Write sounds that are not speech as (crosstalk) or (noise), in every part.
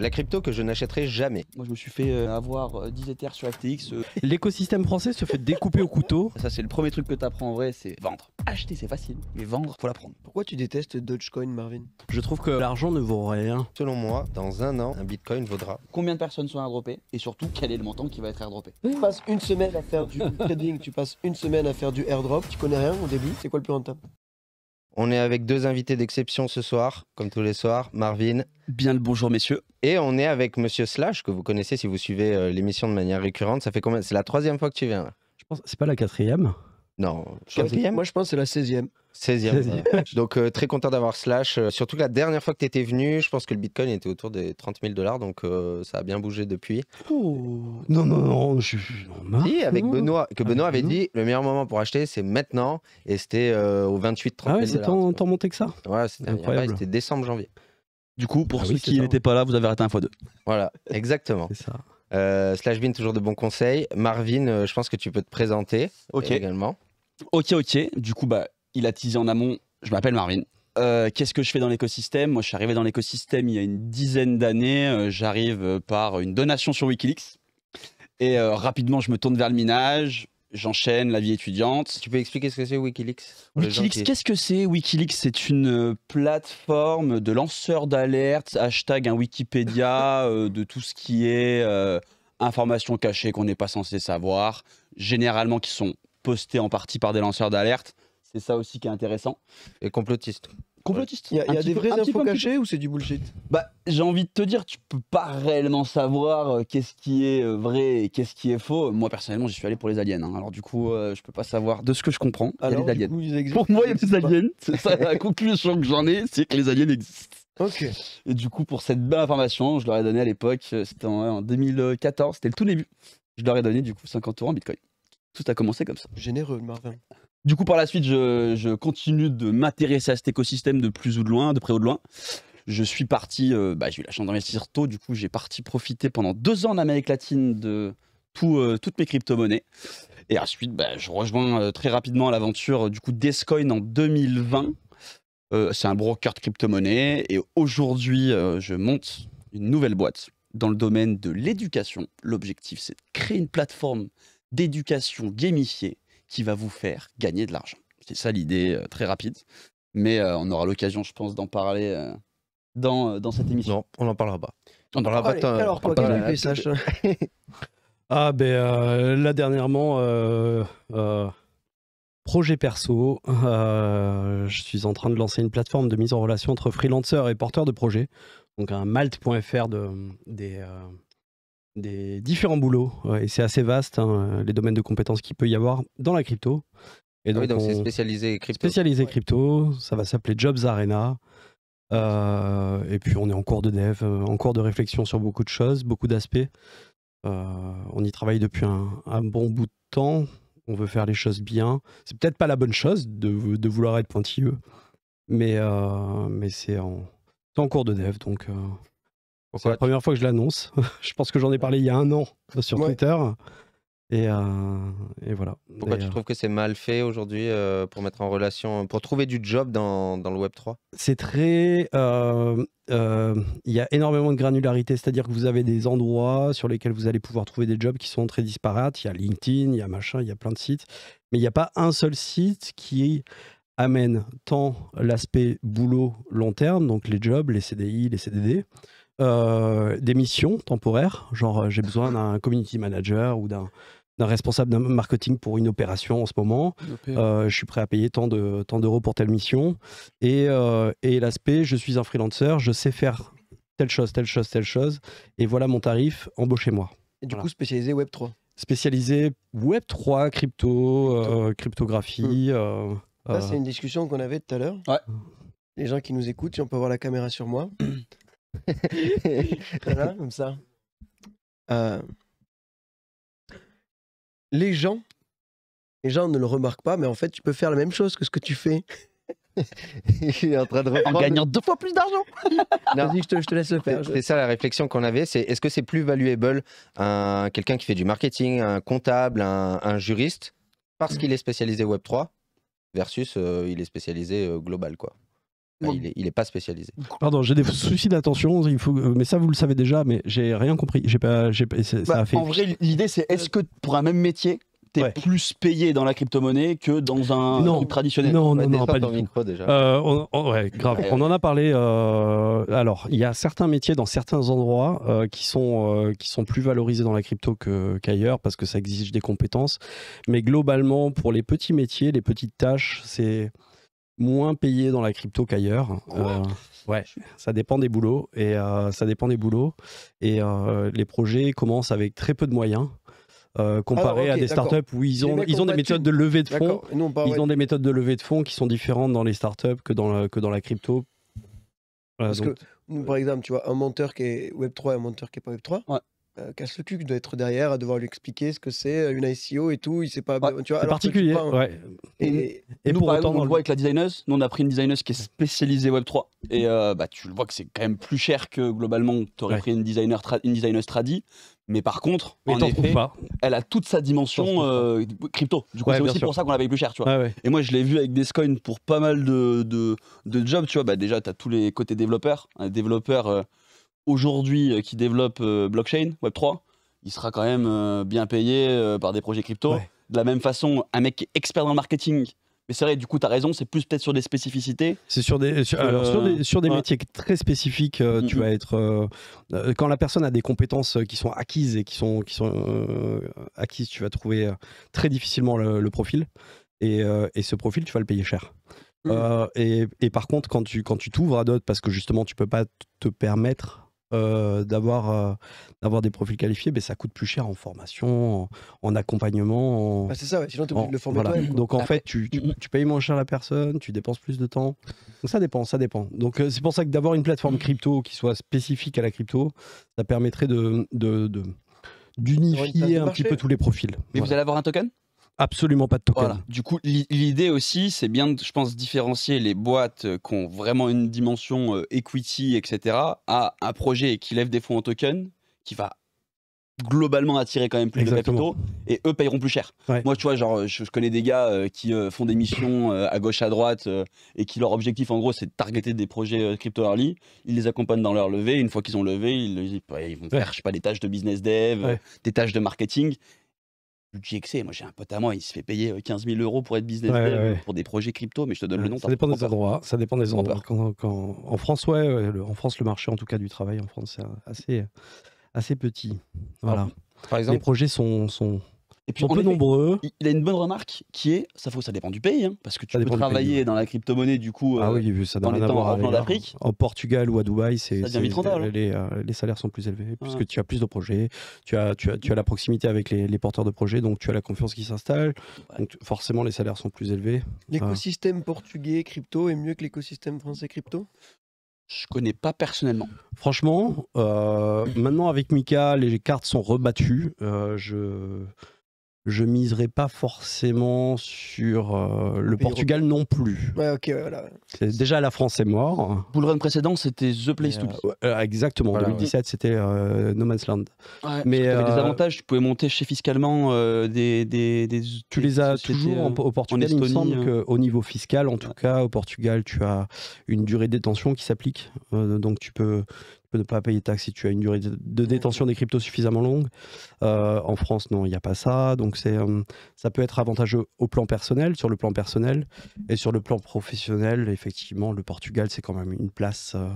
La crypto que je n'achèterai jamais. Moi, je me suis fait euh, avoir 10 euh, Ethers sur FTX. Euh. (laughs) L'écosystème français se fait découper au couteau. Ça, c'est le premier truc que t'apprends en vrai, c'est vendre. Acheter, c'est facile, mais vendre, faut l'apprendre. Pourquoi tu détestes Dogecoin, Marvin Je trouve que l'argent ne vaut rien. Selon moi, dans un an, un bitcoin vaudra. Combien de personnes sont airdroppées et surtout, quel est le montant qui va être airdroppé Tu passes une semaine à faire du (laughs) trading, tu passes une semaine à faire du airdrop, tu connais rien au début, c'est quoi le plus rentable on est avec deux invités d'exception ce soir, comme tous les soirs, Marvin. Bien le bonjour messieurs. Et on est avec Monsieur Slash, que vous connaissez si vous suivez euh, l'émission de manière récurrente. Ça fait combien C'est la troisième fois que tu viens Je pense c'est pas la quatrième. Non, je moi je pense que c'est la 16e. 16e. donc euh, très content d'avoir Slash. Euh, surtout que la dernière fois que tu étais venu, je pense que le Bitcoin était autour des 30 000 dollars, donc euh, ça a bien bougé depuis. non, non, non, je avec Benoît, que Benoît avait ah, dit, le meilleur moment pour acheter, c'est maintenant, et c'était au 28-30 ah ouais, c'est en monté que ça Ouais, c'était décembre-janvier. Du coup, pour ah ceux qui n'étaient pas là, vous avez raté un fois deux. Voilà, (laughs) exactement. c'est ça. Slashbin, toujours de bons conseils. Marvin, je pense que tu peux te présenter également. Ok, ok. Du coup, bah, il a teasé en amont. Je m'appelle Marvin. Euh, qu'est-ce que je fais dans l'écosystème Moi, je suis arrivé dans l'écosystème il y a une dizaine d'années. Euh, j'arrive euh, par une donation sur Wikileaks. Et rapidement, je me tourne vers le minage. J'enchaîne la vie étudiante. Tu peux expliquer ce que c'est Wikileaks Wikileaks, qu'est-ce que c'est Wikileaks, c'est une plateforme de lanceurs d'alerte, hashtag un Wikipédia, (laughs) de tout ce qui est information cachée qu'on n'est pas censé savoir, généralement qui sont posté en partie par des lanceurs d'alerte. C'est ça aussi qui est intéressant. Et complotiste. Complotiste. Il y a, des vraies infos cachées ou c'est du bullshit Bah, j'ai envie de te dire, tu peux pas réellement savoir euh, qu'est-ce qui est euh, vrai et qu'est-ce qui est faux. Moi personnellement, j'y suis allé pour les aliens. Hein. Alors du coup, je euh, je peux pas savoir. De ce que je comprends, aliens. pour moi, il y a des aliens. la conclusion que j'en ai, c'est que les aliens existent. Ok. Et du coup, pour cette belle information, je leur ai donné à l'époque, c'était en, en 2014, c'était le tout début. Je leur ai donné du coup 50 euros en Bitcoin. Tout a commencé comme ça. Généreux, Marvin. Du coup, par la suite, je, continue de m'intéresser à cet écosystème de plus ou de loin, de près ou de loin. Je suis parti, euh, bah, j'ai eu la chance d'investir tôt, du coup, j'ai parti profiter pendant deux ans en Amérique latine de euh, toutes mes crypto-monnaies. Et ensuite, bah, je rejoins euh, très rapidement l'aventure du coup d'Escoin en 2020. C'est un broker de crypto-monnaies et aujourd'hui, je monte une nouvelle boîte dans le domaine de l'éducation. L'objectif, c'est de créer une plateforme d'éducation gamifiée qui va vous faire gagner de l'argent. C'est ça l'idée euh, très rapide. Mais euh, on aura l'occasion, je pense, d'en parler euh, dans, dans cette émission. Non, on n'en parlera pas. On n'en parlera pas. alors, (laughs) Ah, ben là, dernièrement, projet perso, je suis en train de lancer une plateforme de mise en relation entre freelancers et porteurs de projets. Donc, un malte.fr de, des des différents boulots. et c'est assez vaste, hein, euh, les domaines de compétences qu'il peut y avoir dans la crypto. Et ah donc, c'est spécialisé crypto. crypto, ça va s'appeler Jobs Arena. Euh, et puis on est en cours de dev, euh, en cours de réflexion sur beaucoup de choses, beaucoup d'aspects. on y travaille depuis un, bon bout de temps. On veut faire les choses bien. C'est peut-être pas la bonne chose de, vouloir être pointilleux, mais, mais c'est en, en, cours de dev, donc c'est la première fois que je l'annonce. (laughs) je pense que j'en ai parlé il y a un an euh, sur Twitter. Euh, et, voilà. Pourquoi tu euh, trouves que c'est mal fait aujourd'hui pour mettre en relation, pour trouver du job dans, dans le Web 3 C'est très, il y a énormément de granularité, c'est-à-dire que vous avez des endroits sur lesquels vous allez pouvoir trouver des jobs qui sont très disparates. Il y a LinkedIn, il y a machin, il y a plein de sites, mais il n'y a pas un seul site qui amène tant l'aspect boulot long terme, donc les jobs, les CDI, les CDD. Euh, des missions temporaires, genre euh, j'ai besoin d'un community manager ou d'un responsable de marketing pour une opération en ce moment, euh, je suis prêt à payer tant d'euros pour telle mission, et, l'aspect je suis un freelancer, je sais faire telle chose, telle chose, telle chose, et voilà mon tarif, embauchez-moi. Et du coup spécialisé Web3 Spécialisé Web3, crypto, cryptographie. Là, hmm. c'est une discussion qu'on avait tout à l'heure. Ouais. Les gens qui nous écoutent, si on peut avoir la caméra sur moi. (clears throat) (laughs) (laughs) comme ça. Euh, les gens, les gens ne le remarquent pas, mais en fait, tu peux faire la même chose que ce que tu fais. (laughs) en gagnant deux fois plus d'argent. Vas-y, je te, laisse le faire. C'est ça la réflexion qu'on avait. C'est est-ce que c'est plus valuable un quelqu'un qui fait du marketing, un comptable, un, juriste, parce mm. qu'il est spécialisé Web 3 versus euh, il est spécialisé euh, global quoi. Ah, il, est, pas spécialisé. Pardon, j'ai des (laughs) soucis d'attention, il faut, mais ça vous le savez déjà, mais j'ai rien compris. J'ai pas, bah, En vrai, l'idée c'est est-ce que pour un même métier, tu es plus payé dans la crypto-monnaie que dans un non, traditionnel. Non, non, non, pas du tout. Euh, on, ouais, grave. on en a parlé. Euh, alors, il y a certains métiers dans certains endroits euh, qui, sont, euh, qui sont plus valorisés dans la crypto qu'ailleurs parce que ça exige des compétences. Mais globalement, pour les petits métiers, les petites tâches, c'est moins payé dans la crypto qu'ailleurs. Ah. Euh, ouais, ça dépend des boulots et euh, ça dépend des boulots et euh, les projets commencent avec très peu de moyens. comparé ah, à des startups où ils ont, ils ont des méthodes de levée de fonds, ils ont des méthodes de levée de fonds qui sont différentes dans les startups que dans la, que dans la crypto. Parce que par exemple, tu vois, un menteur qui est Web3 et un monteur qui n'est pas Web3, ouais. Euh, casse le cul doit être derrière à devoir lui expliquer ce que c'est euh, une ICO et tout. Il sait pas. tu vois, particulier. Hein. ouais. Et, nous, pour on le voit avec la designer. Nous, on a pris une designer qui est spécialisée Web 3 et euh, bah tu le vois que c'est quand même plus cher que globalement tu aurais pris une designer une designer tradi. Mais par contre, en effet, elle a toute sa dimension crypto. Du coup, c'est aussi pour ça qu'on la paye plus cher, tu vois. Et moi, je l'ai vu avec des pour pas mal de, de, jobs, tu vois. Bah, déjà, tu as tous les côtés développeurs. Un développeur aujourd'hui euh, qui développe euh, blockchain, Web3, il sera quand même euh, bien payé par des projets crypto. De la même façon, un mec qui est expert dans le marketing, mais c'est vrai, du coup, tu as raison, c'est plus peut-être sur des spécificités. C'est sur des, sur, des, sur des métiers très spécifiques, tu vas être. quand la personne a des compétences qui sont acquises et qui sont, qui sont acquises, tu vas trouver très difficilement le, profil. Et, et, ce profil, tu vas le payer cher. Mm. Et, et, par contre, quand tu quand tu t'ouvres à d'autres, parce que justement, tu peux pas te permettre euh, d'avoir euh, d'avoir des profils qualifiés, mais ça coûte plus cher en formation, en, accompagnement. Bah, c'est ça, sinon tu Donc en fait, tu, mm. tu, payes moins cher la personne, tu dépenses plus de temps. Donc ça dépend, ça dépend. Donc euh, c'est pour ça que d'avoir une plateforme mm. crypto qui soit spécifique à la crypto, ça permettrait de, d'unifier un petit peu tous les profils. Mais vous allez avoir un token absolument pas de token. Du coup, l'idée aussi, c'est bien, je pense, différencier les boîtes euh, qui ont vraiment une dimension euh, equity, etc., à un projet qui lève des fonds en token, qui va globalement attirer quand même plus de capitaux et eux paieront plus cher. Moi, tu vois, genre, je, connais des gars euh, qui font des missions à gauche, à droite et qui leur objectif, en gros, c'est de targeter des projets crypto early. Ils les accompagnent dans leur levée. Une fois qu'ils ont levé, ils, ils, vont faire, je sais pas, des tâches de business dev, des tâches de marketing budget Moi, j'ai un pote à moi, il se fait payer 15 euh, 000 euros pour être business euh, pour des projets crypto, mais je te donne le nom. Ça dépend des endroits. Ça dépend des endroits. en France, ouais, en France, le marché en tout cas du travail en France, c'est assez, assez petit. Voilà. Par exemple, les projets sont peu nombreux. Il a une bonne remarque qui est ça, faut, ça dépend du pays, hein, parce que tu peux travailler dans la crypto-monnaie, du coup, ah euh, oui, vu, ça dans les temps en d'Afrique. En Portugal ou à Dubaï, c'est, euh, les, salaires sont plus élevés, puisque tu as plus de projets, tu as, tu as, tu as la proximité avec les, porteurs de projets, donc tu as la confiance qui s'installe. Donc, forcément, les salaires sont plus élevés. L'écosystème portugais crypto est mieux que l'écosystème français crypto je connais pas personnellement. Franchement, euh, maintenant avec Mika, les cartes sont rebattues. je je miserai pas forcément sur euh, le Portugal non plus. Déjà, la France est mort. Le Run précédent, c'était The Place to Be. Euh, euh, exactement. En 2017, c'était No Man's Land. Mais tu des avantages, tu pouvais monter chez fiscalement des, des, Tu les as toujours au Portugal. il me semble hein. qu'au niveau fiscal, en tout cas, au Portugal, tu as une durée de détention qui s'applique. donc tu peux, ne pas payer de taxes si tu as une durée de détention des cryptos suffisamment longue. Euh, en France, non, il n'y a pas ça. Donc, c'est, euh, ça peut être avantageux au plan personnel, sur le plan personnel. Et sur le plan professionnel, effectivement, le Portugal, c'est quand même une place. Euh,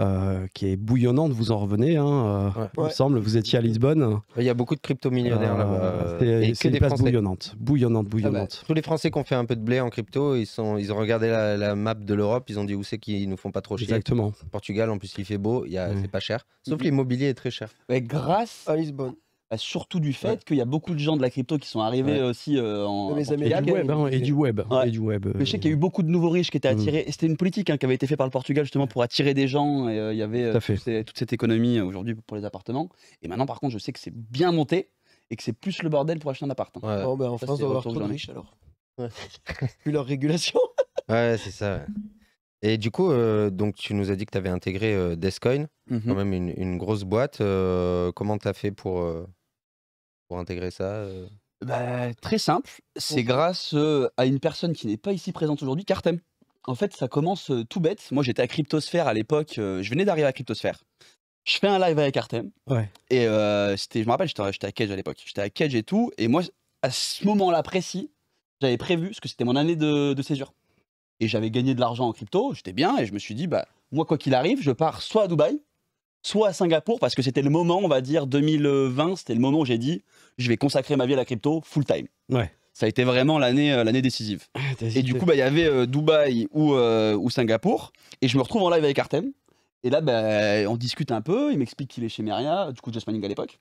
euh, qui est bouillonnante, vous en revenez, hein, euh, vous étiez à Lisbonne. Il y a beaucoup de crypto-millionnaires euh, là-bas. C'est une place bouillonnante, bouillonnante, ah bah, bouillonnante. tous les Français qui ont fait un peu de blé en crypto, ils, ont regardé la, map de l'Europe, ils ont dit où c'est qu'ils nous font pas trop chier. Exactement. Portugal, en plus, il fait beau, c'est pas cher. Sauf l'immobilier est très cher. Mais grâce à Lisbonne. Bah, surtout du fait qu'il y a beaucoup de gens de la crypto qui sont arrivés aussi euh, en, les et, du web, hein, du web, je sais euh. qu'il y a eu beaucoup de nouveaux riches qui étaient mm. attirés. C'était une politique hein, qui avait été faite par le Portugal justement pour attirer des gens. Euh, il y avait toute cette économie aujourd'hui pour les appartements. Et maintenant, par contre, je sais que c'est bien monté et que c'est plus le bordel pour acheter un appart. Hein. Oh, ben, en France, on va avoir trop de riches alors. (laughs) Plus leur régulation. ouais, c'est ça. Et du coup, euh, donc tu nous as dit que tu avais intégré euh, Descoin, mhm. quand même une, grosse boîte. Euh, comment tu as fait pour, pour intégrer ça bah, Très simple. C'est grâce à une personne qui n'est pas ici présente aujourd'hui, Cartem. En fait, ça commence tout bête. Moi, j'étais à Cryptosphère à l'époque. je venais d'arriver à Cryptosphère. Je fais un live avec Cartem Et c'était, je me rappelle, j'étais à Cage à l'époque. J'étais à Cage et tout. Et moi, à ce moment-là précis, j'avais prévu, parce que c'était mon année de césure et j'avais gagné de l'argent en crypto, j'étais bien et je me suis dit, bah, moi, quoi qu'il arrive, je pars soit à Dubaï, soit à Singapour, parce que c'était le moment, on va dire 2020, c'était le moment où j'ai dit, je vais consacrer ma vie à la crypto full time. Ouais. Ça a été vraiment l'année euh, l'année décisive. Ah, et du coup, bah, il y avait euh, Dubaï ou, euh, ou Singapour, et je me retrouve en live avec Artem. Et là, bah, on discute un peu, il m'explique qu'il est chez Meria, du coup, Just à l'époque.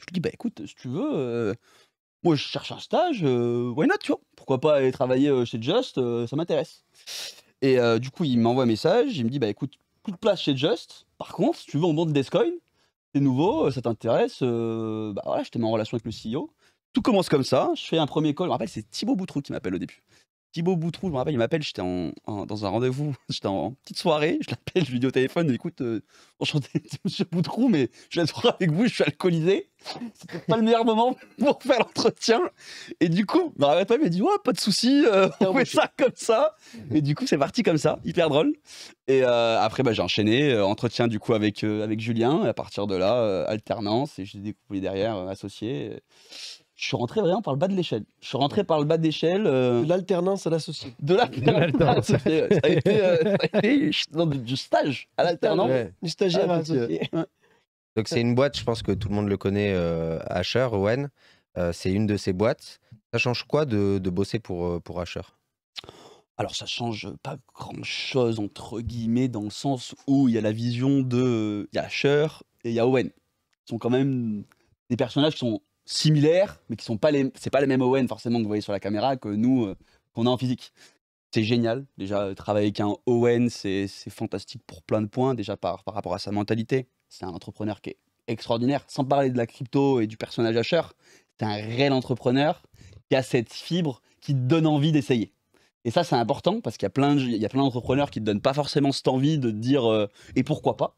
Je lui dis, bah écoute, si tu veux, je cherche un stage, euh, why not, tu vois Pourquoi pas aller travailler euh, chez Just, euh, ça m'intéresse. Et du coup, il m'envoie un message, il me dit, bah écoute, plus de place chez Just, par contre, si tu veux, on monte coins, c'est nouveau, ça t'intéresse, bah voilà, je te mets en relation avec le CEO. Tout commence comme ça, je fais un premier call, je me rappelle, c'est Thibaut Boutrou qui m'appelle au début. Thibaut Boutrou, je me rappelle, il m'appelle, j'étais en, dans un rendez-vous, (laughs) j'étais en, petite soirée, je l'appelle, je lui dis au téléphone, écoute, euh, enchanté, (laughs) monsieur Boutrou, mais je vais être avec vous, je suis alcoolisé, c'était pas le meilleur moment (laughs) pour faire l'entretien. Et du coup, bah, pas, il m'a dit, ouais, pas de souci, euh, on fait ça comme ça. Et du coup, c'est parti comme ça, hyper drôle. Et euh, après, bah, j'ai enchaîné, euh, entretien du coup avec, avec Julien, à partir de là, alternance, et j'ai découvert derrière, associé je suis rentré vraiment par le bas de l'échelle. Je suis rentré par le bas d'échelle. Euh, de l'alternance à l'associé. De l'alternance. ça, du stage à l'alternance. Du stagiaire ah, à euh, l'associé. Donc c'est une boîte, je pense que tout le monde le connaît, euh, Asher, Owen. c'est une de ces boîtes. Ça change quoi de, bosser pour, pour Asher alors ça change pas grand-chose entre guillemets dans le sens où il y a la vision de il y a Asher et il y a Owen. Ils sont quand même des personnages qui sont similaires, mais qui sont pas les, c'est pas les mêmes Owen forcément que vous voyez sur la caméra que nous, euh, qu'on a en physique. C'est génial. Déjà, euh, travailler avec un Owen, c'est fantastique pour plein de points. Déjà, par, rapport à sa mentalité. C'est un entrepreneur qui est extraordinaire. Sans parler de la crypto et du personnage hacheur c'est un réel entrepreneur qui a cette fibre qui donne envie d'essayer. Et ça, c'est important parce qu'il y a plein d'entrepreneurs qui ne donnent pas forcément cette envie de dire euh, et pourquoi pas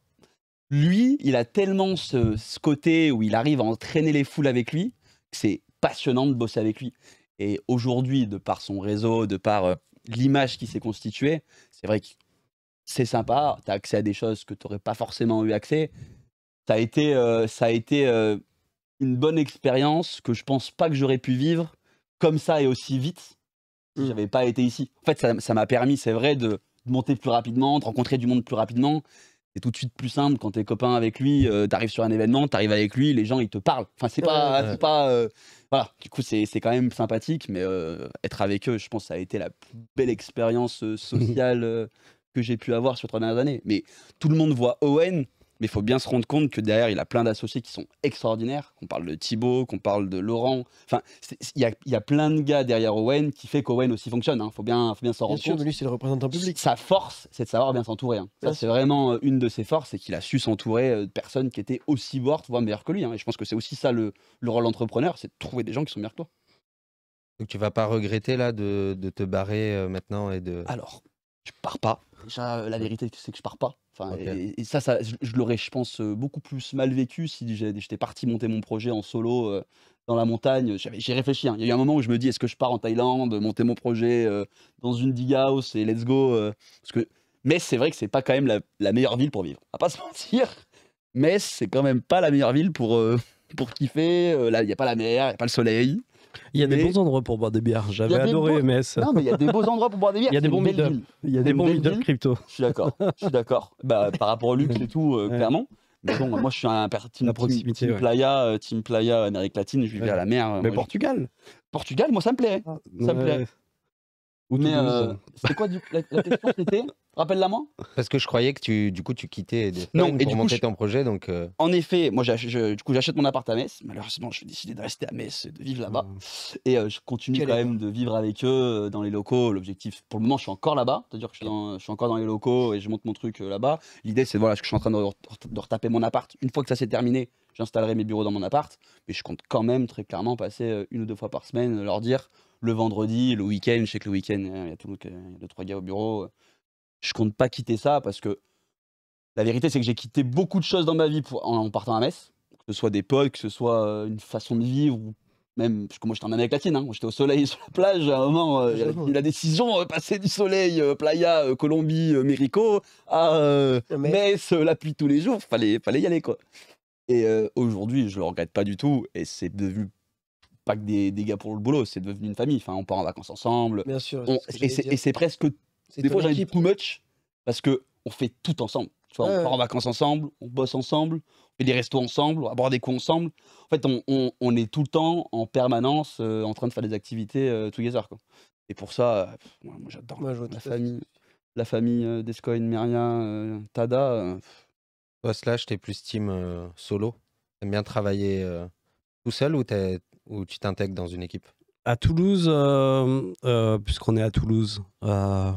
lui, il a tellement ce, côté où il arrive à entraîner les foules avec lui, que c'est passionnant de bosser avec lui. Et aujourd'hui, de par son réseau, de par euh, l'image qui s'est constituée, c'est vrai que c'est sympa, tu as accès à des choses que tu n'aurais pas forcément eu accès. Ça a été, euh, ça a été euh, une bonne expérience que je pense pas que j'aurais pu vivre comme ça et aussi vite si n'avais mmh. pas été ici. En fait, ça m'a permis, c'est vrai, de monter plus rapidement, de rencontrer du monde plus rapidement tout de suite plus simple quand t'es copain avec lui, euh, t'arrives sur un événement, t'arrives avec lui, les gens ils te parlent. Enfin, c'est pas. pas euh, voilà, du coup, c'est quand même sympathique, mais euh, être avec eux, je pense, ça a été la belle expérience sociale que j'ai pu avoir sur trois dernières années. Mais tout le monde voit Owen mais il faut bien se rendre compte que derrière, il a plein d'associés qui sont extraordinaires. Qu'on parle de Thibaut, qu'on parle de Laurent. Enfin, il y, y a, plein de gars derrière Owen qui fait qu'Owen aussi fonctionne. Il hein. faut bien, faut bien s'en rendre compte. Bien sûr, mais lui, c'est le représentant public. Sa force, c'est de savoir bien s'entourer. Hein. Ça, c'est vraiment euh, une de ses forces, c'est qu'il a su s'entourer euh, de personnes qui étaient aussi mortes, voire meilleures que lui. Hein. Et je pense que c'est aussi ça le, rôle d'entrepreneur, c'est de trouver des gens qui sont meilleurs que toi. Donc tu vas pas regretter là de, de te barrer euh, maintenant et de. Alors, je pars pas. Déjà, la vérité, c'est que je pars pas et, ça, je, l'aurais, je pense, euh, beaucoup plus mal vécu si j'étais parti monter mon projet en solo euh, dans la montagne. J'ai réfléchi. Hein. Il y a eu un moment où je me dis, est-ce que je pars en Thaïlande, monter mon projet euh, dans une dig house et let's go parce que... Mais c'est vrai que c'est pas quand même la, meilleure ville pour vivre. À pas (laughs) se mentir. Mais c'est quand même pas la meilleure ville pour, (laughs) pour kiffer. là, il n'y a pas la mer, il n'y a pas le soleil. Il y a des bons endroits pour boire des bières. J'avais adoré MS. Non, mais il y a des beaux endroits pour boire des bières. Il y a des bons Il y a des bons crypto. Je suis d'accord. Je suis d'accord. (laughs) Bah, par rapport au luxe et tout, euh, clairement. Mais bon, moi, je suis un team, proximité, team, playa, euh, team playa Amérique latine. Je vais à la mer. Euh, mais Portugal. Portugal, moi, ça me plaît. Ah, ça me plaît mais euh, c'était quoi la, question C'était rappelle-la moi. Parce que je croyais que tu du coup tu quittais non et tu du monter ton projet donc. Euh. En effet, moi du coup j'achète mon appart à Metz. Malheureusement, je suis décidé de rester à Metz et de vivre là-bas mmh. et euh, je continue quand même de vivre avec eux dans les locaux. L'objectif pour le moment, je suis encore là-bas, c'est-à-dire que je suis, encore dans les locaux et je monte mon truc là-bas. L'idée c'est voilà, que je suis en train de, de retaper mon appart. Une fois que ça s'est terminé, j'installerai mes bureaux dans mon appart, mais je compte quand même très clairement passer une ou deux fois par semaine leur dire le vendredi, le week-end. Je sais que le week-end, hein, il y a tout, il deux, trois gars au bureau. Euh, je compte pas quitter ça parce que la vérité, c'est que j'ai quitté beaucoup de choses dans ma vie en, partant à Metz. Que ce soit des potes, que ce soit euh, une façon de vivre, ou même, parce que moi j'étais en Amérique latine, hein, j'étais au soleil (laughs) sur la plage, à un moment, euh, la, la, décision euh, passer du soleil, playa, Colombie, Mérico, à Mais... Metz, la pluie tous les jours, fallait, fallait y aller quoi. Et aujourd'hui, je le regrette pas du tout, et c'est devenu que des, dégâts gars pour le boulot, c'est devenu une famille. Enfin, on part en vacances ensemble. Bien sûr. et c'est presque. Des fois, j'ai dit too much parce que on fait tout ensemble. Tu on part en vacances ensemble, on bosse ensemble, on fait des restos ensemble, on va boire des coups ensemble. En fait, on, est tout le temps en permanence euh, en train de faire des activités tous euh, together. Quoi. Et pour ça, moi, j'adore la famille. La famille euh, Descoin, Meria, Tada. Toi, Slash, t'es plus team solo T'aimes bien travailler tout seul ou t'es ou tu t'intègres dans une équipe À Toulouse, euh, euh, puisqu'on est à Toulouse, euh,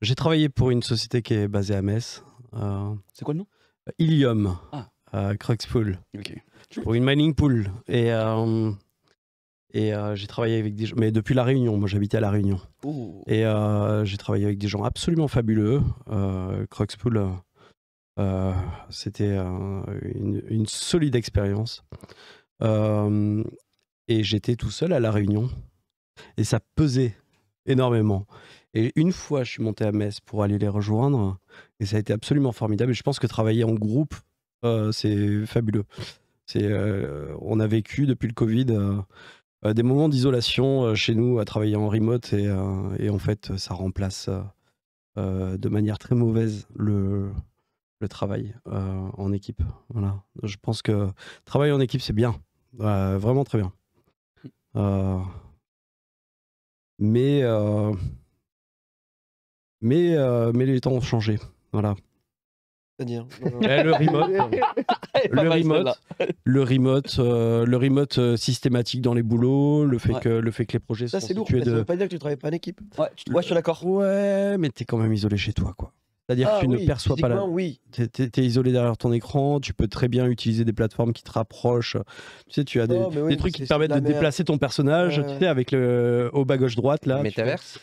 j'ai travaillé pour une société qui est basée à Metz. C'est quoi le nom Ilium, ah. Cruxpool. Pour une mining pool. Et, et j'ai travaillé avec des gens, mais depuis La Réunion, moi j'habitais à La Réunion. Et j'ai travaillé avec des gens absolument fabuleux. Croxpool. Euh, c'était une, solide expérience. Euh, et j'étais tout seul à La Réunion. Et ça pesait énormément. Et une fois, je suis monté à Metz pour aller les rejoindre. Et ça a été absolument formidable. Et je pense que travailler en groupe, euh, c'est fabuleux. on a vécu depuis le Covid des moments d'isolation chez nous à travailler en remote. et en fait, ça remplace de manière très mauvaise le, le travail euh, en équipe. Voilà. Je pense que travailler en équipe, c'est bien. Euh, vraiment très bien. Euh, mais, mais, mais les temps ont changé. Voilà. Eh, le remote, (laughs) le remote, le remote, le remote systématique dans les boulots, le fait que le fait que les projets ça, sont lourd, de. Ça veut pas dire que tu travailles pas en équipe. Ouais, tu... ouais je suis d'accord. Ouais, mais t'es quand même isolé chez toi, quoi. C'est-à-dire que ah tu ne perçois pas la. Oui. Tu es, isolé derrière ton écran, tu peux très bien utiliser des plateformes qui te rapprochent. Tu sais, tu as des, oh, trucs qui te permettent de déplacer ton personnage, tu sais, avec le haut euh, bas gauche-droite, là. Métaverse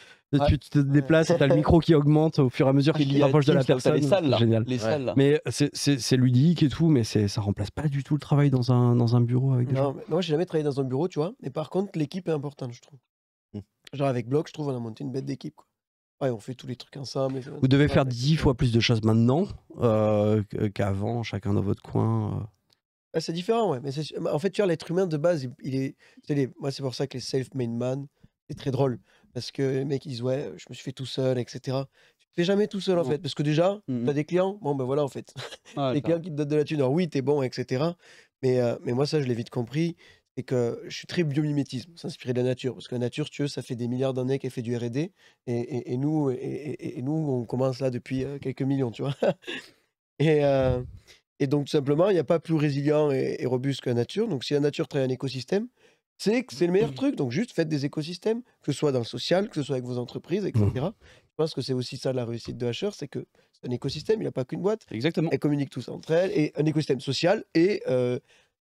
tu te déplaces, tu as le micro qui augmente au fur et à mesure qu'il te rapproche de la personne. Les Génial. Les salles, là. Mais c'est ludique et tout, mais ça remplace pas du tout le travail dans un, dans un bureau avec non, Moi, j'ai jamais travaillé dans un bureau, tu vois. Mais par contre, l'équipe est importante, je trouve. Hmm. Genre avec Block, je trouve, on a monté une bête d'équipe. Ouais, on fait tous les trucs ensemble. Vous devez faire dix fois plus de choses maintenant euh, qu'avant, chacun dans votre coin. Euh. Ah, c'est différent, ouais. Mais en fait, tu vois, l'être humain de base, il est. Moi, c'est pour ça que les self-made man, c'est très drôle. Parce que les mecs, ils disent, ouais, je me suis fait tout seul, etc. Tu fais jamais tout seul, en mm. fait. Parce que déjà, tu as des clients, bon, ben voilà, en fait. Ah, (laughs) les clients qui te donnent de la thune, alors oui, t'es bon, etc. Mais, euh, mais moi, ça, je l'ai vite compris. Et que je suis très biomimétisme, s'inspirer de la nature, parce que la nature, tu veux, ça fait des milliards d'années qu'elle fait du R&D, et, nous, et, nous, on commence là depuis euh, quelques millions, tu vois. (laughs) et, euh, et donc, tout simplement, il n'y a pas plus résilient et, robuste que la nature. Donc, si la nature travaille un écosystème, c'est que c'est le meilleur truc. Donc, juste faites des écosystèmes, que ce soit dans le social, que ce soit avec vos entreprises, etc. Mmh. Je pense que c'est aussi ça la réussite de Hacher, c'est que c'est un écosystème, il n'y a pas qu'une boîte. Exactement. Elles communiquent tous entre elles, et un écosystème social et euh,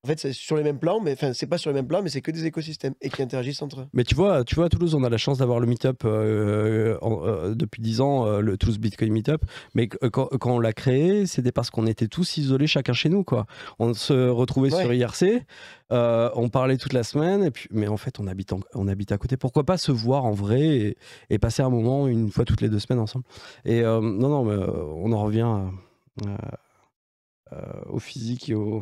en fait, c'est sur les mêmes plans, mais enfin, c'est pas sur les mêmes plans, mais c'est que des écosystèmes et qui interagissent entre eux. Mais tu vois, tu vois, à Toulouse, on a la chance d'avoir le meet-up euh, euh, euh, depuis 10 ans, le Toulouse Bitcoin Meetup. Mais quand, on l'a créé, c'était parce qu'on était tous isolés, chacun chez nous, quoi. On se retrouvait sur IRC, on parlait toute la semaine, et puis, mais en fait, on habite, on habite à côté. Pourquoi pas se voir en vrai et, passer un moment une fois toutes les deux semaines ensemble Et non, non, mais on en revient au physique et au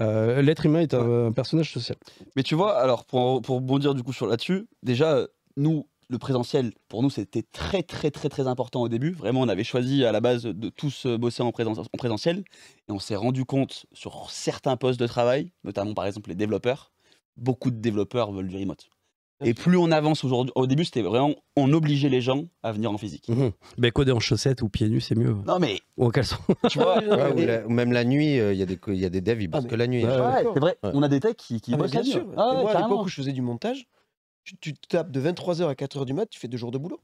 euh, l'être humain est un, personnage social. Mais tu vois, alors pour, pour bondir du coup sur là-dessus, déjà, nous, le présentiel, pour nous, c'était très, très, très, très important au début. Vraiment, on avait choisi à la base de tous euh, bosser en, en présentiel. Et on s'est rendu compte sur certains postes de travail, notamment par exemple les développeurs, beaucoup de développeurs veulent du remote. Et plus on avance aujourd'hui, au début c'était vraiment on obligeait les gens à venir en physique. Mhm. Mais coder en chaussettes ou pieds nus c'est mieux. Non mais ou en caleçon. (laughs) Tu vois, ou même la nuit, euh, il y a des il des devs qui bossent ah, que la nuit. Hein. c'est vrai. On a des techs qui, qui ah, bossent bien hein. ah moi à l'époque où je faisais du montage, tu, tapes de 23h à 4h du mat, tu fais deux jours de boulot.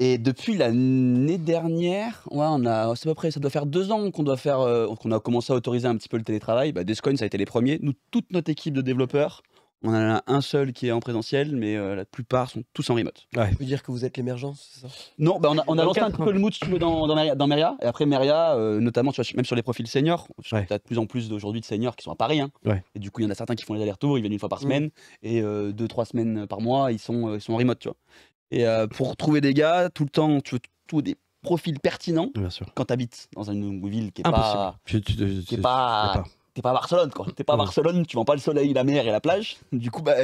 Et depuis l'année dernière, ouais, on a, c'est à peu près, ça doit faire deux ans qu'on doit faire, euh, qu'on a commencé à autoriser un petit peu le télétravail. Bah, ça a été les premiers. Nous, toute notre équipe de développeurs, on en a un seul qui est en présentiel, mais la plupart sont tous en remote. Ouais. On peut dire que vous êtes l'émergence, c'est ça Non, on, a, lancé un peu le mood dans, Meria, Et après Meria, notamment, tu vois, même sur les profils seniors, tu as de plus en plus d'aujourd'hui de seniors qui sont à Paris. Et du coup, il y en a certains qui font les allers-retours, ils viennent une fois par semaine. Et deux, trois semaines par mois, ils sont, ils sont en remote. Tu vois. Et pour trouver des gars, tout le temps, tu veux des profils pertinents quand tu habites dans une ville qui n'est qui pas t'es pas à Barcelone, quoi. T'es pas à hmm. Barcelone, tu vends pas le soleil, la mer et la plage. Du coup, bah,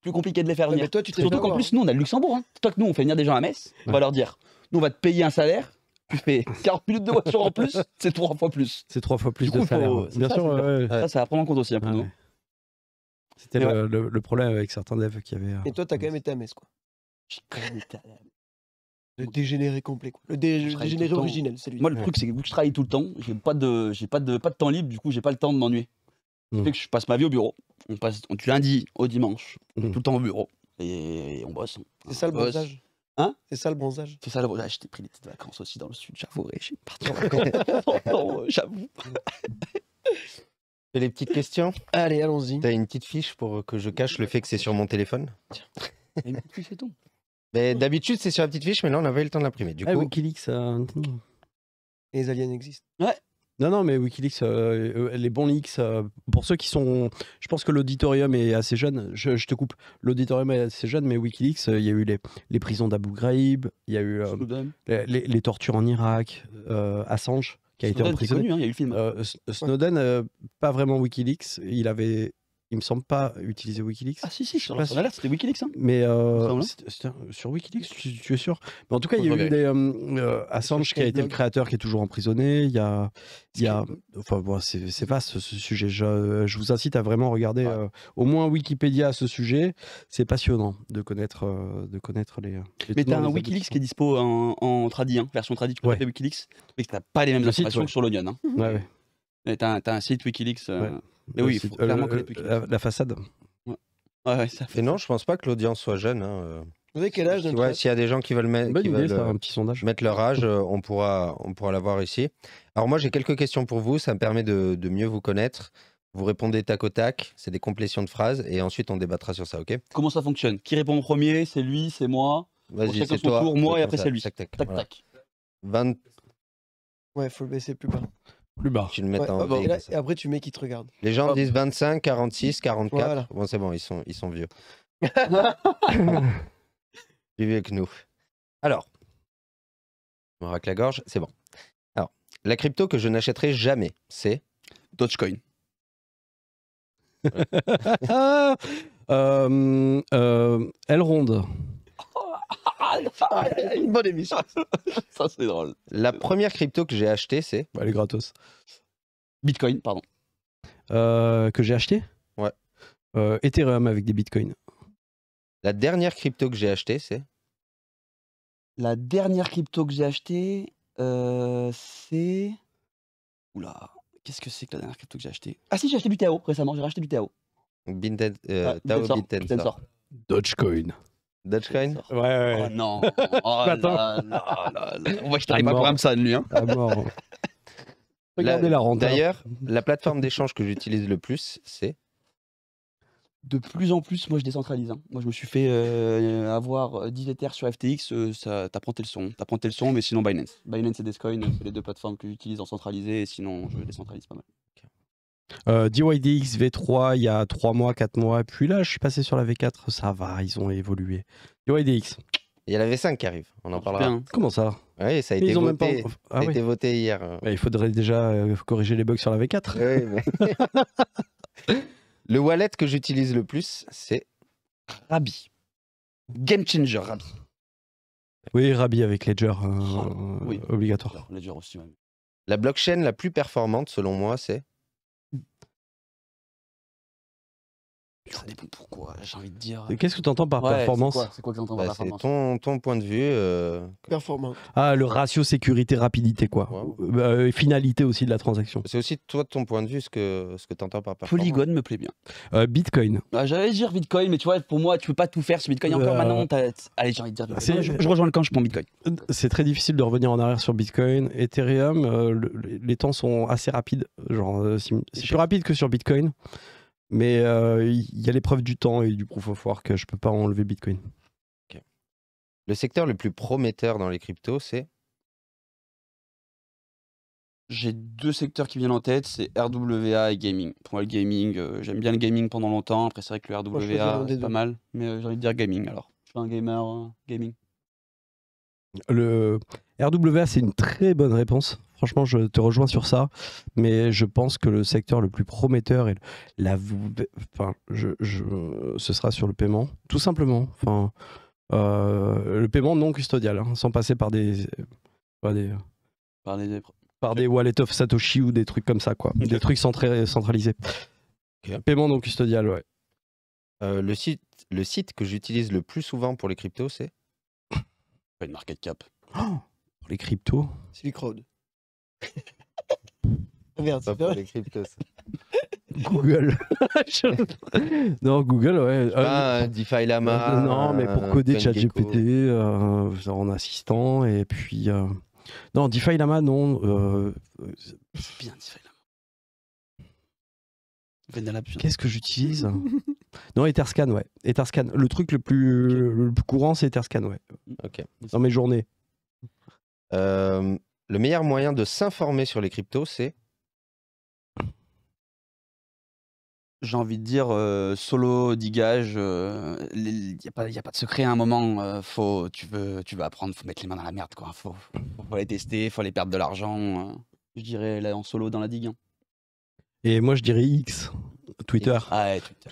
plus compliqué de les faire venir. toi, tu Surtout qu'en plus, nous, on a le Luxembourg. Hein. Toi que nous, on fait venir des gens à Metz, on va leur dire, nous, on va te payer un salaire, tu fais 40 (laughs) minutes de voiture en plus, c'est trois fois plus. C'est trois fois plus de salaire. Bien sûr, ça, ça, va prendre en compte aussi un peu. C'était le, problème avec certains devs qui avaient. Et toi, t'as quand même été à Metz, quoi. J'ai quand même été à le dégénéré complet, quoi. Le dégénéré originel, c'est lui. Moi, le truc, c'est que vu que je travaille tout le temps, j'ai pas de, j'ai pas de, pas de temps libre. Du coup, j'ai pas le temps de m'ennuyer. Fait mmh. que je passe ma vie au bureau. On passe du lundi au dimanche, mmh. tout le temps au bureau et on bosse. Hein. C'est ça, le bronzage. Hein C'est ça le bronzage. C'est ça le bronzage. Ah, j'ai pris des petites vacances aussi dans le sud, j'avouerai. J'ai parti en vacances. j'avoue. les petites questions Allez, allons-y. T'as une petite fiche pour que je cache le fait que c'est sur mon téléphone Tiens. Une petite c'est mais d'habitude, c'est sur la petite fiche, mais là, on avait le temps de l'imprimer. Du ah, coup, Wikileaks. Euh, les aliens existent. Ouais. Non, non, mais Wikileaks, euh, euh, les bons leaks, pour ceux qui sont. Je pense que l'auditorium est assez jeune. Je, te coupe. L'auditorium est assez jeune, mais Wikileaks, il y a eu les, les prisons d'Abu Ghraib, il y a eu les, tortures en Irak, Assange, qui a été emprisonné. Hein, il y a eu le film. Snowden, pas vraiment Wikileaks, il avait il me semble pas utiliser Wikileaks. Ah si si, je suis alerte, c'était Wikileaks. Hein. mais euh, hein. sur Wikileaks, tu, es sûr Mais en tout cas, il y a eu euh, euh, Assange qui a été le créateur, qui est toujours emprisonné. Il y a, il y a, enfin bon, c'est vaste ce sujet. Je, je, vous incite à vraiment regarder au moins Wikipédia à ce sujet. C'est passionnant de connaître, de connaître les. les mais as un Wikileaks qui est dispo en, en hein, version tradi, tu peux ouais. Wikileaks, mais t'as pas les mêmes informations que sur l'Onion. Hein. ouais, un, site Wikileaks. Mais oui, il faut euh, la, façade. Ouais. ça fait Et non, je pense pas que l'audience soit jeune. Hein, euh. Vous avez quel âge S'il y a des gens qui veulent, euh, un petit mettre leur âge, on pourra, on pourra l'avoir ici. Alors moi, j'ai quelques questions pour vous. Ça me permet de, mieux vous connaître. Vous répondez tac au tac, c'est des complétions de phrases, et ensuite on débattra sur ça, ok Comment ça fonctionne Qui répond en premier C'est lui, c'est moi Vas-y, c'est toi. Tour, moi, et après c'est lui. Tac, tac. tac, Ouais, faut le baisser plus bas. Plus bas. Tu mets ah, et, après, tu mets qui te regarde. Les gens disent 25, 46, 44. Bon, c'est bon, ils sont, ils sont vieux. Plus (laughs) (coughs) vieux que nous. Alors, je me racle la gorge, c'est bon. Alors, la crypto que je n'achèterai jamais, c'est Dogecoin. (laughs) (laughs) Euh, euh, elle ronde. Une bonne émission. (laughs) Ça, c'est drôle. La première crypto que j'ai acheté c'est Bah, elle est gratos. Bitcoin, pardon. Euh, que j'ai acheté Ouais. Euh, Ethereum avec des bitcoins. La dernière crypto que j'ai acheté c'est La dernière crypto que j'ai acheté euh, c'est. Oula, qu'est-ce que c'est que la dernière crypto que j'ai acheté Ah si, j'ai acheté du TAO récemment, j'ai racheté du euh, TAO. Tao Dogecoin. Dutchcoin Ouais, ouais. non. lui. Hein. (laughs) Regardez la, la D'ailleurs, la plateforme d'échange que j'utilise le plus, c'est de plus en plus, moi je décentralise. Hein. Moi je me suis fait euh, avoir 10 euh, Ethers sur FTX, euh, ça, t'apprends son leçons. T'apprends le son, mais sinon Binance. Binance et Descoin, c'est les deux plateformes que j'utilise en centralisé, et sinon je décentralise pas mal. Euh, DYDX V3 il y a 3 mois, 4 mois, puis là je suis passé sur la V4, ça va, ils ont évolué. DYDX. Il y a la V5 qui arrive, on en parlera. Comment ça Oui, ça a, été voté, voté, hier. Euh. il faudrait déjà euh, corriger les bugs sur la V4. (laughs) le wallet que j'utilise le plus, c'est Rabi. Game Changer, Rabi. Oui, Rabi avec Ledger, obligatoire. La blockchain la plus performante, selon moi, c'est Ça dépend pourquoi, j'ai envie de dire. Qu'est-ce que tu entends par performance C'est quoi, que bah, C'est ton, ton, point de vue. Euh... Performance. Ah, le ratio sécurité-rapidité, quoi. Euh, finalité aussi de la transaction. C'est aussi toi, de ton point de vue, ce que, ce que tu entends par performance. Polygon me plaît bien. Euh, Bitcoin. Bah, j'allais dire Bitcoin, mais tu vois, pour moi, tu peux pas tout faire sur Bitcoin. en permanence. Euh, allez, j'ai envie de dire. Je, rejoins le camp, je prends Bitcoin. C'est très difficile de revenir en arrière sur Bitcoin. Ethereum, les temps sont assez rapides. Genre, c'est plus rapide que sur Bitcoin. Mais euh, il y a l'épreuve du temps et du proof of work. Je ne peux pas enlever Bitcoin. Le secteur le plus prometteur dans les cryptos, c'est j'ai deux secteurs qui viennent en tête, c'est RWA et gaming. Pour moi, le gaming, euh, j'aime bien le gaming pendant longtemps. Après, c'est vrai que le RWA, c'est pas mal, mais euh, j'ai envie de dire gaming alors. Je suis un gamer gaming. Le RWA, c'est une très bonne réponse. Franchement, je te rejoins sur ça, mais je pense que le secteur le plus prometteur est la, enfin, je, ce sera sur le paiement, tout simplement. Enfin, euh, le paiement non custodial, hein, sans passer par des, par des, par wallets of Satoshi ou des trucs comme ça, quoi, des trucs centralisés. Paiement non custodial, ouais. Euh, le site, le site que j'utilise le plus souvent pour les cryptos, c'est Pas une market cap. Oh! pour les cryptos (laughs) Google. (laughs) non, Google, ouais. Ah, DeFi Lama. Euh, non, mais pour euh, coder ChatGPT euh, en assistant. Et puis. Non, DeFi Lama, non. Bien, DeFi Lama. Qu'est-ce que j'utilise Non, Etherscan, ouais. Etherscan. Le truc le plus, courant, c'est Etherscan, ouais. Ok. Dans mes journées le meilleur moyen de s'informer sur les cryptos, c'est j'ai envie de dire euh, solo digage il n'y a, pas de secret à un moment euh, tu veux tu vas apprendre faut mettre les mains dans la merde quoi faut, faut les tester faut les perdre de l'argent euh, je dirais là en solo dans la digue hein. et moi je dirais X ah Twitter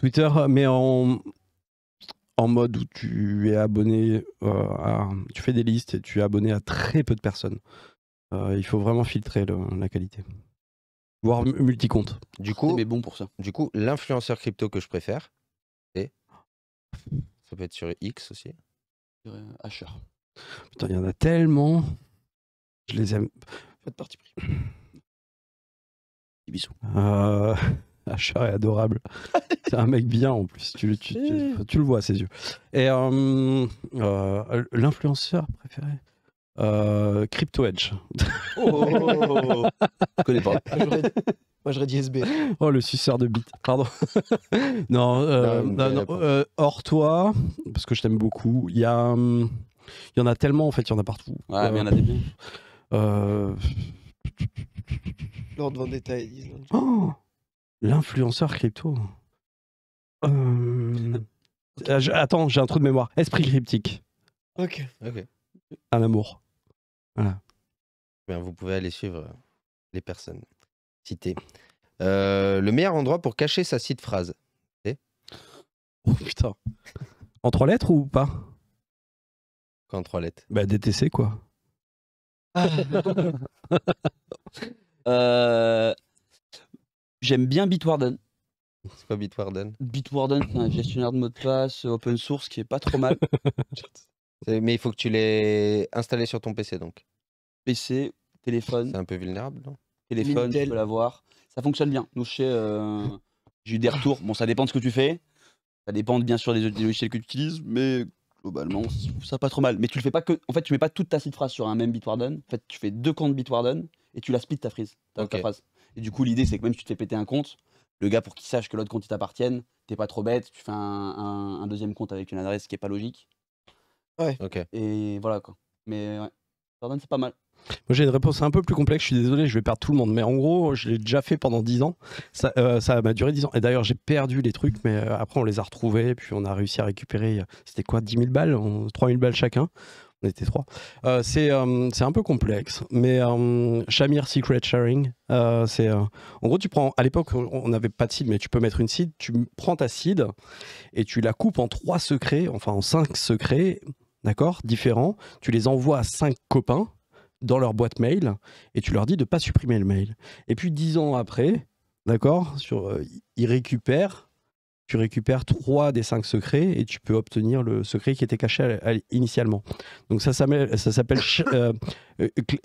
Twitter. mais en en mode où tu es abonné tu fais des listes et tu es abonné à très peu de personnes euh, il faut vraiment filtrer la qualité. Voire multi-compte. Du coup, mais bon pour ça. Du coup, l'influenceur crypto que je préfère, c'est. Ça peut être sur X aussi. Sur euh, Putain, il y en a tellement. Je les aime. de parti pris. Bisous. Euh, (laughs) est adorable. (laughs) c'est un mec bien en plus. Tu, le eh. vois à ses yeux. Et l'influenceur préféré euh, Crypto Edge. (laughs) Oh, oh, oh, oh, je connais pas. Moi, j'aurais dit SB. Oh, le suceur de bite. Pardon. (laughs) non, euh, euh, hors toi, parce que je t'aime beaucoup, il y, a, Il y en a tellement, en fait, il y en a partout. Ouais, mais il y en a euh, des bons. Euh... Lord Vendetta et L'influenceur crypto. Euh, attends, j'ai un trou de mémoire. Esprit cryptique. Ok. Ok. Un amour. Voilà. Eh bien, vous pouvez aller suivre euh, les personnes citées. Euh, le meilleur endroit pour cacher sa site phrase. oh putain. en trois lettres ou pas En trois lettres Bah DTC quoi. (laughs) Euh, j'aime bien Bitwarden. C'est quoi Bitwarden Bitwarden, c'est un gestionnaire de mots de passe open source qui est pas trop mal. (laughs) Mais il faut que tu l'aies installé sur ton PC donc. PC, téléphone. C'est un peu vulnérable, non Téléphone, tu peux l'avoir. Ça fonctionne bien. Nous, chez, euh, j'ai eu des retours. Bon, ça dépend de ce que tu fais. Ça dépend bien sûr des, logiciels que tu utilises, mais globalement, ça pas trop mal. Mais tu le fais pas que. En fait, tu mets pas toute ta seed phrase sur un même Bitwarden. En fait, tu fais deux comptes Bitwarden et tu la splits ta, phrase. ta, phrase. Et du coup, l'idée, c'est que même si tu te fais péter un compte, le gars, pour qu'il sache que l'autre compte, il t'appartienne, t'es pas trop bête, tu fais un, un, deuxième compte avec une adresse qui est pas logique. Ouais. Ok. Et voilà quoi. Mais ouais, c'est pas mal. Moi, j'ai une réponse un peu plus complexe. Je suis désolé, je vais perdre tout le monde. Mais en gros, je l'ai déjà fait pendant 10 ans. Euh, ça m'a duré 10 ans. Et d'ailleurs, j'ai perdu les trucs, mais euh, après, on les a retrouvés. Puis on a réussi à récupérer, euh, c'était quoi, 10 000 balles on- 3 000 balles chacun. On était trois. c'est un peu complexe, mais Shamir Secret Sharing, c'est. en gros, tu prends. À l'époque, on n'avait pas de seed, mais tu peux mettre une seed. Tu prends ta seed et tu la coupes en trois secrets, enfin en 5 secrets d'accord, différents, tu les envoies à cinq copains dans leur boîte mail et tu leur dis de ne pas supprimer le mail. Et puis dix ans après, d'accord, sur, euh, ils récupèrent, tu récupères trois des cinq secrets et tu peux obtenir le secret qui était caché initialement. Donc ça, s'appelle euh,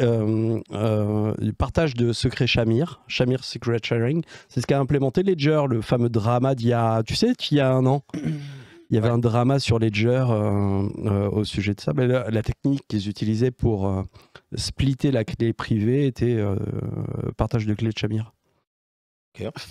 euh, euh partage de secrets Shamir, Shamir Secret Sharing. C'est ce qu'a implémenté Ledger, le fameux drama d'il y a, tu sais, il y a un an. Il y avait un drama sur Ledger euh, euh, au sujet de ça. Mais la, technique qu'ils utilisaient pour euh, splitter la clé privée était partage de clé de Chamir.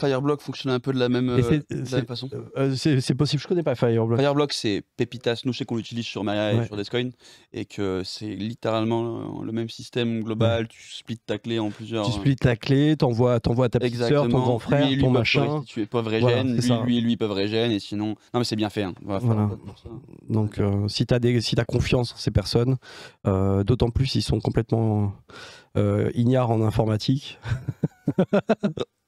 Fireblock fonctionne un peu de la même, euh, façon euh, euh, C'est possible, je connais pas Fireblock. Fireblock, c'est Pepitas, nous je qu'on l'utilise sur Maya et sur Descoin, et que c'est littéralement le même système global, tu splits ta clé en plusieurs... Tu splits ta clé, t'envoies à ta petite soeur, ton grand frère, lui, lui, ton lui, machin... Tu es pauvre et lui, lui, lui, pauvre et et sinon... Non mais c'est bien fait, hein. voilà, Donc si tu si as confiance en ces personnes, d'autant plus ils sont complètement ignares en informatique... (laughs)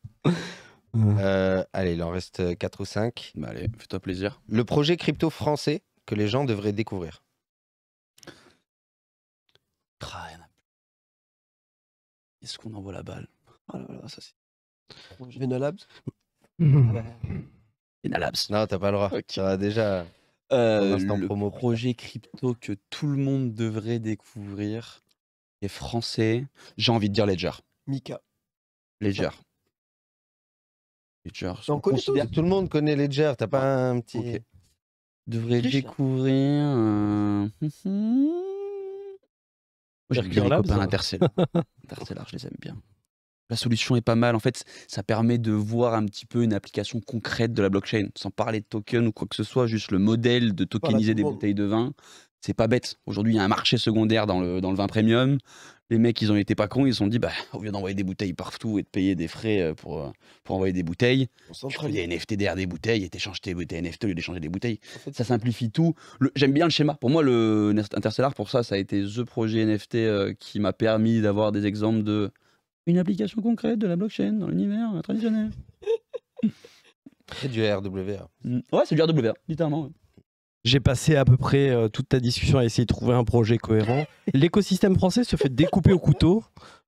Euh, allez, il en reste 4 ou 5. Bah allez, fais-toi plaisir. Le projet crypto français que les gens devraient découvrir. Ah, Est-ce qu'on envoie la balle Oh là là, ça c'est. Vénalabs Vénalabs (coughs) Non, t'as pas le droit. Okay. déjà. Euh, le promo. projet crypto que tout le monde devrait découvrir est français. J'ai envie de dire Ledger. Mika. Ledger tout, le monde connaît Ledger, t'as pas ah, un petit. Devrait découvrir. Euh, (laughs) j'ai copains Intercellar. je les aime bien. La solution est pas mal. En fait, ça permet de voir un petit peu une application concrète de la blockchain, sans parler de token ou quoi que ce soit, juste le modèle de tokeniser des bouteilles de vin c'est pas bête. Aujourd'hui, il y a un marché secondaire dans le, vin premium. Les mecs, ils ont été pas cons, ils se sont dit, bah, au lieu d'envoyer des bouteilles partout et de payer des frais euh, pour, euh, pour envoyer des bouteilles, tu y des NFT derrière des bouteilles et t'échanges tes, bouteilles NFT au lieu d'échanger des bouteilles. ça simplifie tout. J'aime bien le schéma. Pour moi, le Interstellar, pour ça, ça a été the projet NFT euh, qui m'a permis d'avoir des exemples de une application concrète de la blockchain dans l'univers traditionnel. (laughs) C'est du RWR. Mm. Ouais, c'est du RWR littéralement. J'ai passé à peu près euh, toute ta discussion à essayer de trouver un projet cohérent. L'écosystème français se fait découper au couteau.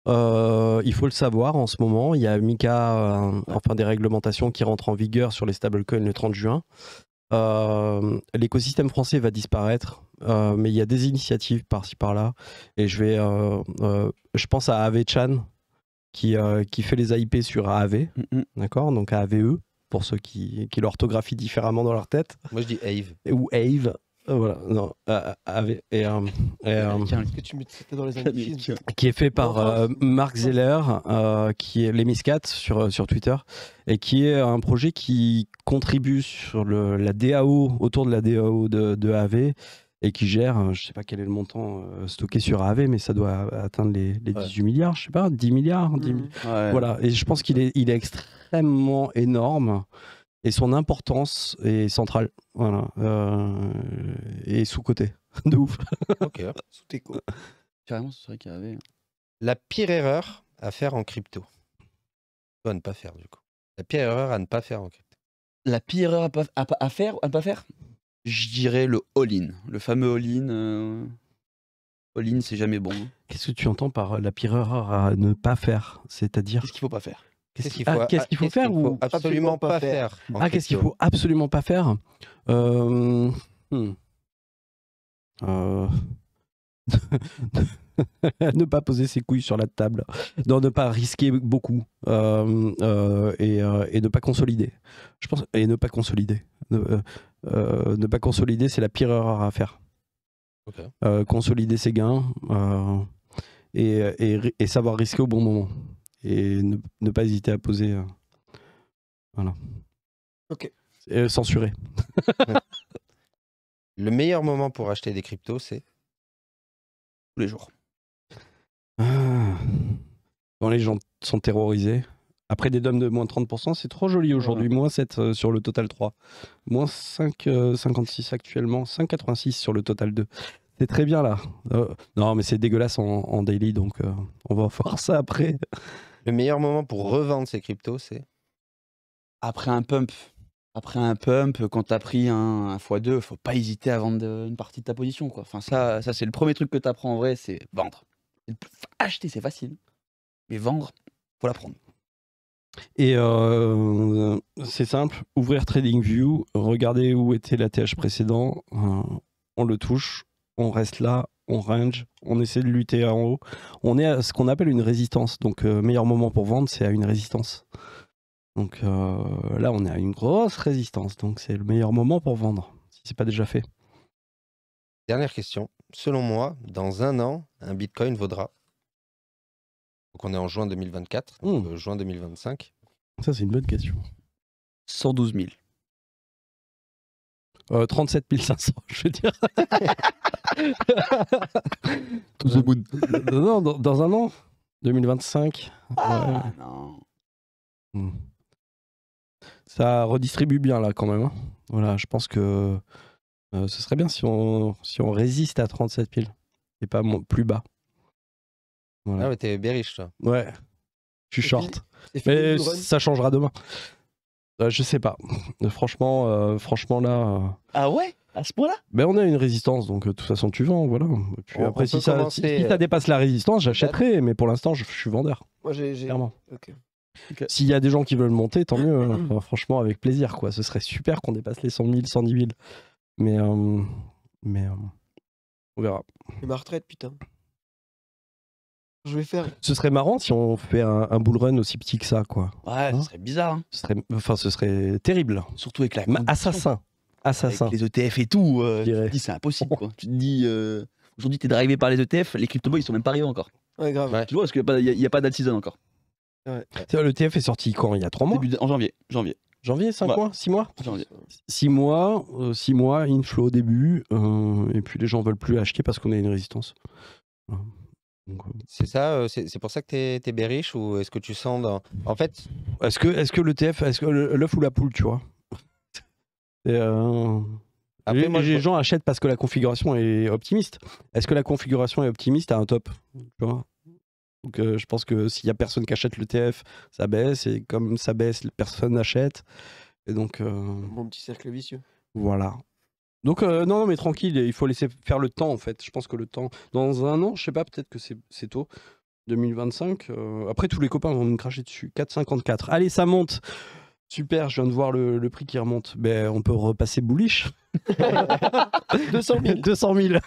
Euh, il faut le savoir en ce moment. Il y a Mika, euh, enfin des réglementations qui rentrent en vigueur sur les stablecoins le 30 juin. L'écosystème français va disparaître, mais il y a des initiatives par-ci par-là. Et je vais, je pense à Avechan qui, qui fait les AIP sur Aave, mm, mm. d'accord, donc AAVE pour ceux qui, qui l'orthographient différemment dans leur tête. Moi, je dis Ave. Ou Ave. Euh, voilà, non. Euh, euh, et, que tu dans les Qui est fait par Mark Zeller, qui est les sur, sur Twitter, et qui est un projet qui contribue sur la DAO, autour de la DAO de, de AV, et qui gère, euh, je ne sais pas quel est le montant euh, stocké sur AV, mais ça doit atteindre les, 18 milliards, je ne sais pas, 10 milliards. Mmh. Voilà, et je pense qu'il est, il est extrêmement énorme et son importance est centrale. Voilà. Euh, et sous-côté. (laughs) De ouf. ok. (laughs) Sous tes Carrément, ce serait qu'il y avait. Hein. La pire erreur à faire en crypto. Ou à ne pas faire, du coup. La pire erreur à ne pas faire en crypto. La pire erreur à faire ou à ne pas faire je dirais le all-in, le fameux all-in. Euh, all-in, c'est jamais bon. Hein. Qu'est-ce que tu entends par euh, la pire erreur à ne pas faire C'est-à-dire Qu'est-ce qu'il faut pas faire Qu'est-ce ah, qu'il faut, faut faire ou absolument pas faire Ah, qu'est-ce qu'il faut absolument pas faire euh... Hmm. Euh... (laughs) (laughs) (laughs) ne pas poser ses couilles sur la table, ne pas risquer beaucoup euh, euh, euh, et, ne pas consolider. Je pense et ne pas consolider. Ne, pas consolider, c'est la pire erreur à faire. consolider ses gains et, savoir risquer au bon moment et ne, ne pas hésiter à poser. voilà. Ok. censurer. (laughs) Le meilleur moment pour acheter des cryptos, c'est tous les jours. Ah. Quand les gens sont terrorisés. Après des DOM de moins 30%, c'est trop joli aujourd'hui. Moins 7 euh, sur le total 3. Moins 5,56 euh, actuellement. 5,86 sur le total 2. C'est très bien là. Euh, non, mais c'est dégueulasse en, daily, donc on va (laughs) voir ça après. Le meilleur moment pour revendre ces cryptos, c'est Après un pump. Après un pump, quand t'as pris un, x2, faut pas hésiter à vendre une partie de ta position. Quoi. Enfin, ça, ça c'est le premier truc que t'apprends en vrai, c'est vendre acheter, c'est facile. Mais vendre, faut la prendre Et euh, c'est simple, ouvrir TradingView, regarder où était l'ATH précédent, euh, on le touche, on reste là, on range, on essaie de lutter en haut. On est à ce qu'on appelle une résistance. Donc, euh, meilleur moment pour vendre, c'est à une résistance. Donc là, on est à une grosse résistance. Donc, c'est le meilleur moment pour vendre, si c'est pas déjà fait. Dernière question selon moi, dans un an, un bitcoin vaudra. Donc on est en juin 2024, donc hmm. euh, juin 2025. Ça, c'est une bonne question. 112 000. 37 500, je veux dire. (laughs) Tout au bout euh, Non, dans, un an 2025 ah, hmm. Ça redistribue bien là quand même. Hein. Voilà, je pense que euh, ce serait bien si on, si on résiste à 37 piles et pas plus bas. Voilà. Ah, mais t'es bien riche, toi. Ouais. Je suis short. mais ça changera demain. Euh, je sais pas. Franchement, euh, franchement là. Ah ouais à ce point-là Mais ben, on a une résistance, donc de toute façon tu vends, voilà. après, si ça, si, ça, dépasse la résistance, j'achèterai, mais pour l'instant je, suis vendeur. Moi j'ai. Clairement. S'il y a des gens qui veulent monter, tant mieux. Hein. (clears throat) franchement, avec plaisir, quoi. Ce serait super qu'on dépasse les 100 000, 110 000. Mais, euh, mais euh, on verra. c'est ma retraite, putain. Je vais faire. Ce serait marrant si on fait un, un aussi petit que ça, quoi. Ouais, ce hein serait bizarre. Hein. ce serait, enfin, ce serait terrible. Surtout avec la. assassins assassin. les ETF et tout. Euh, tu dis, c'est impossible, quoi. (laughs) tu te dis, aujourd'hui, t'es drivé par les ETF, les crypto ils sont même pas arrivés encore. Ouais, grave. Tu vois, parce qu'il n'y a, pas d'ad season encore. Ouais. L'ETF e est sorti quand Il y a trois mois En janvier. janvier. Janvier, 5 mois 6 mois 6 mois, six mois, euh, inflow au début, euh, et puis les gens veulent plus acheter parce qu'on a une résistance. Euh, c'est ça, c'est pour ça que tu es, bériche ou est-ce que tu sens dans... En fait... Est-ce que, est -ce que TF, est-ce que l'œuf ou la poule, tu vois (laughs) Après, les, gens achètent parce que la configuration est optimiste. Est-ce que la configuration est optimiste à un top tu vois donc euh, je pense que s'il y a personne qui achète le TF ça baisse. Et comme ça baisse, personne n'achète. Et donc. Euh, petit cercle vicieux. voilà. Donc euh, non, mais tranquille, il faut laisser faire le temps en fait. Je pense que le temps. Dans un an, je sais pas, peut-être que c'est tôt. 2025. après, tous les copains vont me cracher dessus. 4,54. Allez, ça monte. Super, je viens de voir le, prix qui remonte. Ben, on peut repasser bullish. 200 000. 200 000.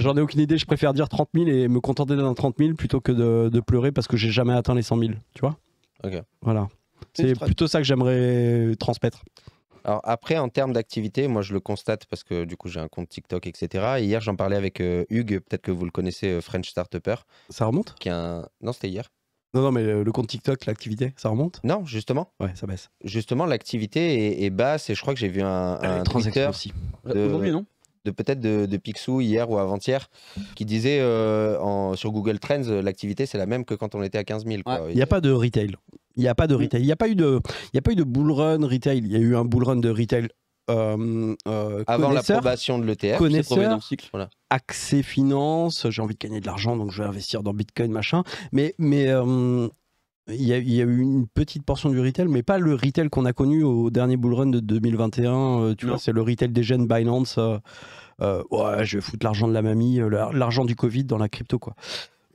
j'en ai aucune idée. Je préfère dire 30 000 et me contenter d'un 30 000 plutôt que de, pleurer parce que j'ai jamais atteint les 100 000. Tu vois Ok. Voilà. C'est plutôt ça que j'aimerais transmettre. Alors après, en termes d'activité, moi je le constate parce que du coup j'ai un compte TikTok, etc. hier j'en parlais avec euh, Hugues, peut-être que vous le connaissez, euh, French Startupper. Ça remonte Non, c'était hier. Non, non, mais le, compte TikTok, l'activité, ça remonte Non, justement. Ouais, ça baisse. Justement, l'activité est, basse et je crois que j'ai vu un, un transacteur aussi. Aujourd'hui, non de peut-être de, Pixou hier ou avant-hier qui disait euh, en, sur Google Trends l'activité c'est la même que quand on était à 15 000. Il n'y a pas de retail. Il n'y a pas de retail. Il n'y a pas eu de, il y a pas eu de bull run retail. Il y a eu un bull run de retail euh, euh, Avant l'approbation de l'ETF, connaisseur, accès finance, j'ai envie de gagner de l'argent, donc je vais investir dans Bitcoin, machin. Mais, mais euh, il y, a, eu une petite portion du retail, mais pas le retail qu'on a connu au dernier bull run de 2021. tu vois, c'est le retail des gènes Binance. ouais, je vais foutre l'argent de la mamie, l'argent du Covid dans la crypto, quoi.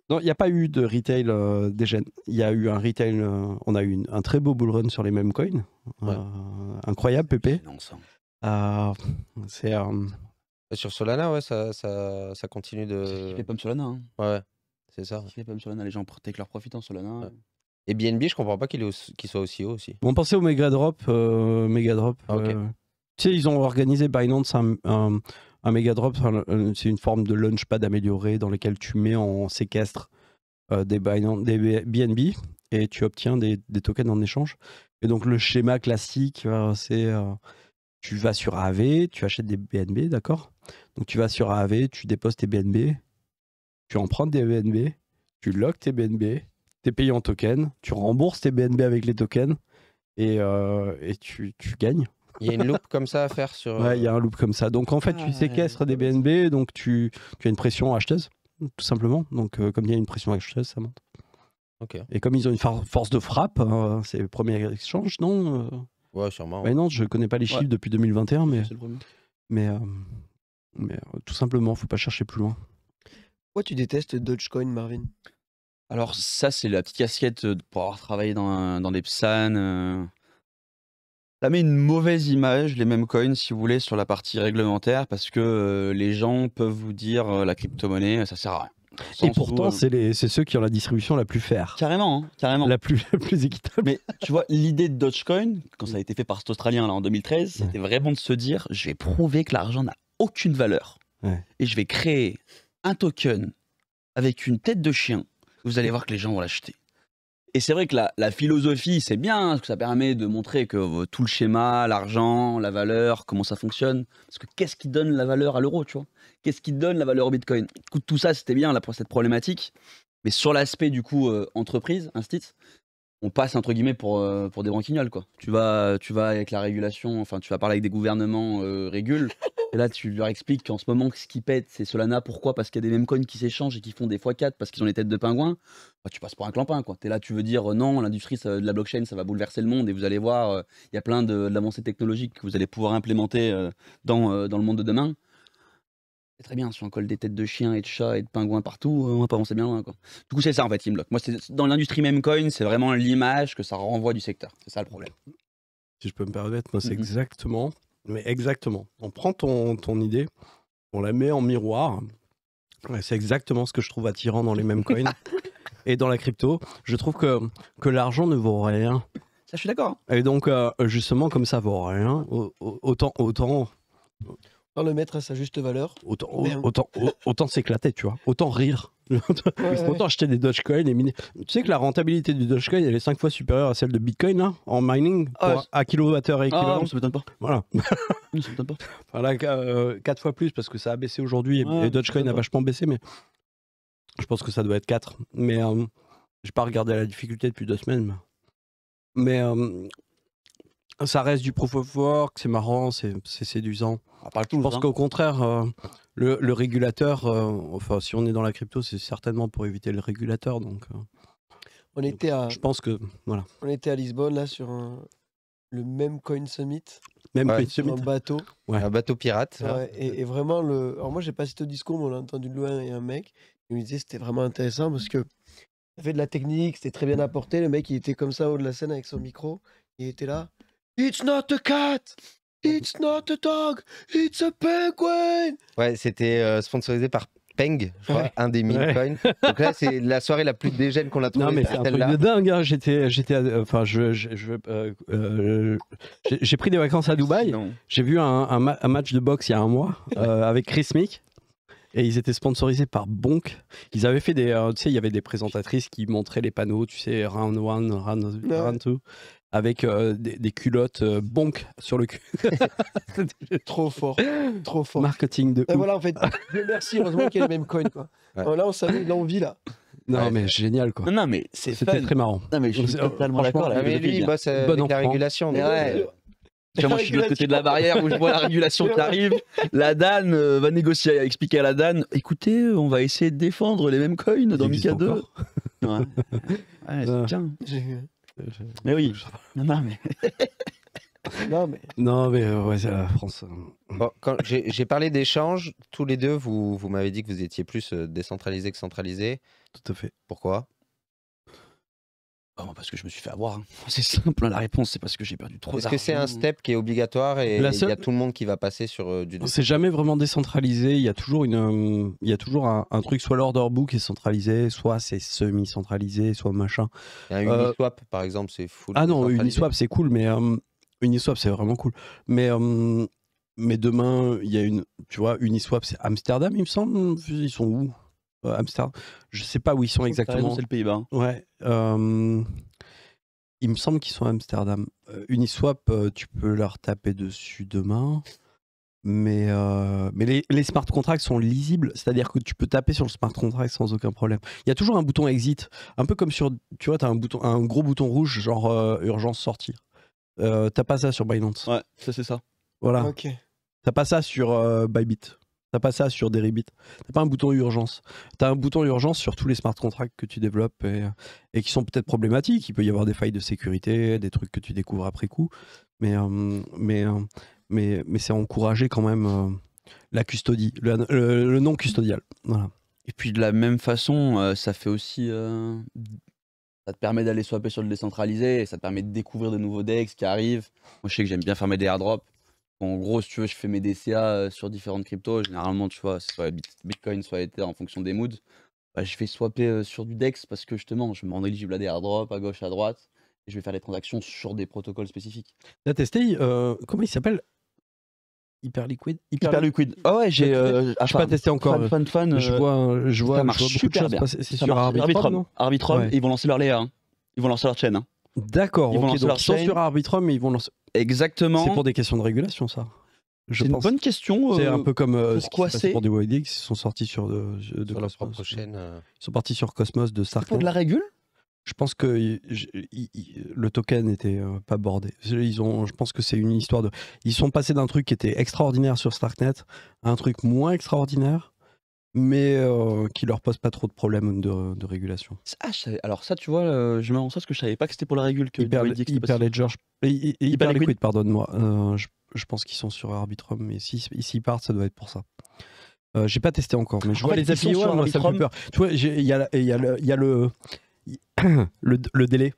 Non, il n'y a pas eu de retail des gènes. Il y a eu un retail, on a eu un très beau bull run sur les mêmes coins. incroyable, Pépé. Ah, c'est. Euh, euh, sur Solana, ouais, ça, ça, ça continue de. Les pommes Solana. Hein. Ouais, c'est ça. Les Solana, les gens protègent leur profit en Solana. Et BNB, je comprends pas qu'il soit aussi haut aussi. on pensait au Megadrop. Euh, ah, euh, tu sais, ils ont organisé Binance un, un, Drop Megadrop. C'est une forme de launchpad amélioré dans lequel tu mets en séquestre des, BNB et tu obtiens des, des tokens en échange. Et donc, le schéma classique, c'est tu vas sur AV, tu achètes des BNB, d'accord Donc tu vas sur AV, tu déposes tes BNB, tu empruntes des BNB, tu loques tes BNB, t'es payé en token, tu rembourses tes BNB avec les tokens et, euh, et tu, tu, gagnes. Il y a une loupe comme ça à faire sur. Ouais, il y a un loop comme ça. Donc en fait, tu ah, séquestres des BNB, donc tu, tu, as une pression acheteuse, tout simplement. Donc euh, comme il y a une pression acheteuse, ça monte. Et comme ils ont une force de frappe, hein, c'est le premier échange, non euh Ouais, sûrement. Mais non, je connais pas les chiffres depuis 2021, mais, mais, euh, euh, tout simplement, faut pas chercher plus loin. Pourquoi tu détestes Dogecoin, Marvin Alors ça, c'est la petite casquette euh, pour avoir travaillé dans, dans des PSAN. Ça met une mauvaise image, les mêmes coins, si vous voulez, sur la partie réglementaire, parce que les gens peuvent vous dire la crypto-monnaie, ça sert à rien. Et pourtant, euh, c'est ceux qui ont la distribution la plus faire. Carrément, hein, carrément. (laughs) La plus, équitable. Mais tu vois, l'idée de Dogecoin, quand ça a été fait par cet Australien là, en 2013, c'était vraiment de se dire je vais prouver que l'argent n'a aucune valeur. Et je vais créer un token avec une tête de chien. Vous allez voir que les gens vont l'acheter. Et c'est vrai que la, philosophie, c'est bien, hein, parce que ça permet de montrer que euh, tout le schéma, l'argent, la valeur, comment ça fonctionne. Parce que qu'est-ce qui donne la valeur à l'euro, tu vois Qu'est-ce qui donne la valeur au Bitcoin Tout ça, c'était bien pour cette problématique. Mais sur l'aspect, du coup, euh, entreprise, instit, on passe, entre guillemets, pour, euh, pour des branquignoles, quoi. Tu vas, tu vas avec la régulation, enfin, tu vas parler avec des gouvernements, régules. Et là, tu leur expliques qu'en ce moment, ce qui pète, c'est Solana. Pourquoi Parce qu'il y a des mêmes coins qui s'échangent et qui font des fois 4 parce qu'ils ont les têtes de pingouins. Bah, tu passes pour un clampin, quoi. es là, tu veux dire euh, non, l'industrie de la blockchain, ça va bouleverser le monde et vous allez voir, euh, il y a plein d'avancées technologiques que vous allez pouvoir implémenter euh, dans, le monde de demain. C'est très bien, si on colle des têtes de chiens et de chats et de pingouins partout, on va pas avancer bien loin. Quoi. Du coup, c'est ça en fait il me bloque. Moi, dans l'industrie coin, c'est vraiment l'image que ça renvoie du secteur. C'est ça le problème. Si je peux me permettre, moi, c'est mm-hmm. exactement mais exactement. On prend ton, ton idée, on la met en miroir. c'est exactement ce que je trouve attirant dans les mêmes (laughs) coins et dans la crypto. Je trouve que, que l'argent ne vaut rien. Ça, je suis d'accord. Hein. Et donc, euh, justement, comme ça vaut rien, autant, autant, le mettre à sa juste valeur. autant, autant, autant s'éclater, tu vois. Autant rire pourtant j'étais des Dogecoin et miner. Tu sais que la rentabilité du Dogecoin, elle est 5 fois supérieure à celle de Bitcoin en mining à ah, kilowattheure ah, équivalent. Ah, ça pas. Voilà. Ça m'étonne pas. Voilà, 4 (laughs) (laughs) euh, fois plus parce que ça a baissé aujourd'hui et, Dogecoin a vachement baissé, mais je pense que ça doit être 4. Mais je euh, j'ai pas regardé la difficulté depuis deux semaines. Mais, euh, ça reste du proof of work, c'est marrant, c'est séduisant. je pense hein. qu'au contraire, euh, le, régulateur, euh, enfin, si on est dans la crypto, c'est certainement pour éviter le régulateur. Donc, euh. on était à, je pense que voilà. On était à Lisbonne là sur le même Coin Summit. Même Coin Summit. bateau. Un bateau pirate. et, vraiment le. moi, j'ai pas cité au discours, mais on l'a entendu de loin et un mec. Il me disait c'était vraiment intéressant parce que ça fait de la technique, c'était très bien apporté. Le mec, il était comme ça au haut de la scène avec son micro, il était là. It's not a cat. It's not a dog, it's a penguin. Ouais, c'était euh, sponsorisé par Peng, je crois, un des mille coins. Donc là, c'est la soirée la plus dégène qu'on a trouvée. Non, mais c'est un truc de dingue. Hein. J'étais, j'étais, enfin, je, euh, euh, j'ai pris des vacances à Dubaï. J'ai vu un, match de boxe il y a un mois (laughs) avec Chris Mick. Et ils étaient sponsorisés par Bonk. Ils avaient fait des. tu sais, il y avait des présentatrices qui montraient les panneaux, tu sais, round one, round two avec euh, des, culottes euh, bonk sur le cul. (laughs) (laughs) trop fort, trop fort. Marketing de. voilà, en fait, (laughs) merci, heureusement qu'il y a les même coins. Quoi. là, on savait l'envie, là. Non, mais génial, quoi. Non, mais c'est C'était très marrant. Non, mais je suis totalement d'accord. Mais lui, il bosse euh, la régulation. Moi, je suis de l'autre côté de la barrière où je vois la régulation qui arrive. La DAN va négocier, expliquer à la DAN écoutez, on va essayer de défendre les mêmes coins dans Mika 2. tiens. Mais oui. (laughs) Non, mais. non, mais, non, euh, mais la France. Euh. Bon, quand j'ai parlé d'échange tous les deux, vous, vous m'avez dit que vous étiez plus euh, décentralisé que centralisé. Tout à fait. Pourquoi bah, parce que je me suis fait avoir. Hein. (laughs) C'est simple, hein, la réponse, c'est parce que j'ai perdu trop Est-ce que c'est un step qui est obligatoire et il y a tout le monde qui va passer sur euh, du. du. C'est jamais vraiment décentralisé. Il y a toujours, une, euh, il y a toujours un, truc, soit l'order book est centralisé, soit c'est semi-centralisé, soit machin. Euh, Uniswap, par exemple, c'est fou. Ah non, Uniswap, c'est cool, mais Uniswap, c'est vraiment cool. Mais. mais demain, il y a une, tu vois, Uniswap, c'est Amsterdam, il me semble. Ils sont où euh, Amsterdam. Je sais pas où ils sont exactement. C'est le Pays-Bas. Ouais. Euh, il me semble qu'ils sont à Amsterdam. Euh, Uniswap, tu peux leur taper dessus demain. Mais, mais les, smart contracts sont lisibles, c'est-à-dire que tu peux taper sur le smart contract sans aucun problème. Il y a toujours un bouton exit, un peu comme sur, tu vois, tu as un, bouton, un gros bouton rouge, genre urgence sortir. t'as pas ça sur Binance. Ouais, ça c'est ça. Voilà. Ok. T'as pas ça sur Bybit. T'as pas ça sur des Deribit. T'as pas un bouton urgence. T'as un bouton urgence sur tous les smart contracts que tu développes et, qui sont peut-être problématiques. Il peut y avoir des failles de sécurité, des trucs que tu découvres après coup. Mais, euh, mais, euh, mais, mais c'est encourager quand même euh, la custodie, le, non custodial. Et puis de la même façon, ça fait aussi. Ça te permet d'aller swapper sur le décentralisé et ça te permet de découvrir de nouveaux decks qui arrivent. Moi, je sais que j'aime bien fermer des airdrops. En gros, si tu veux, je fais mes DCA euh, sur différentes cryptos. Généralement, tu vois, soit Bitcoin, soit Ether en fonction des moods. Bah, je vais swapper euh, sur du DEX parce que justement, je me rends éligible à des airdrops à gauche, à droite. Et je vais faire les transactions sur des protocoles spécifiques. Tu as testé, comment il s'appelle Hyperliquid Hyperliquid. Ah ouais, j'ai. Bah, euh, ah, je pas testé encore. Fan, euh, fan, fan, je vois, je ça marche super bien. C'est sur Arbitrum. Arbitrum, ils vont lancer leur Léa. Ils vont lancer leur chaîne. Hein. D'accord, ils vont lancer leur chaîne. sur Arbitrum, mais ils vont lancer. Exactement. C'est pour des questions de régulation, ça c'est une bonne question. C'est euh, un peu comme euh, ce qui pour des YDX. ils sont sortis sur euh, de Cosmos. Prochaine, Ils sont partis sur Cosmos de Starknet. Pour de la régule Je pense que le token n'était pas bordé. Ils ont, je pense que c'est une histoire de. Ils sont passés d'un truc qui était extraordinaire sur Starknet à un truc moins extraordinaire mais euh, qui leur pose pas trop de problèmes de, régulation. Ah, alors ça, tu vois, euh, je je mets en parce que je savais pas que c'était pour la régule que Hyperledger, Hyperliquid, pardonne-moi. Euh, je, pense qu'ils sont sur Arbitrum, mais s'ils si, partent, ça doit être pour ça. j'ai pas testé encore, mais je vois les API, ça me fait peur. Tu vois, il y a, le délai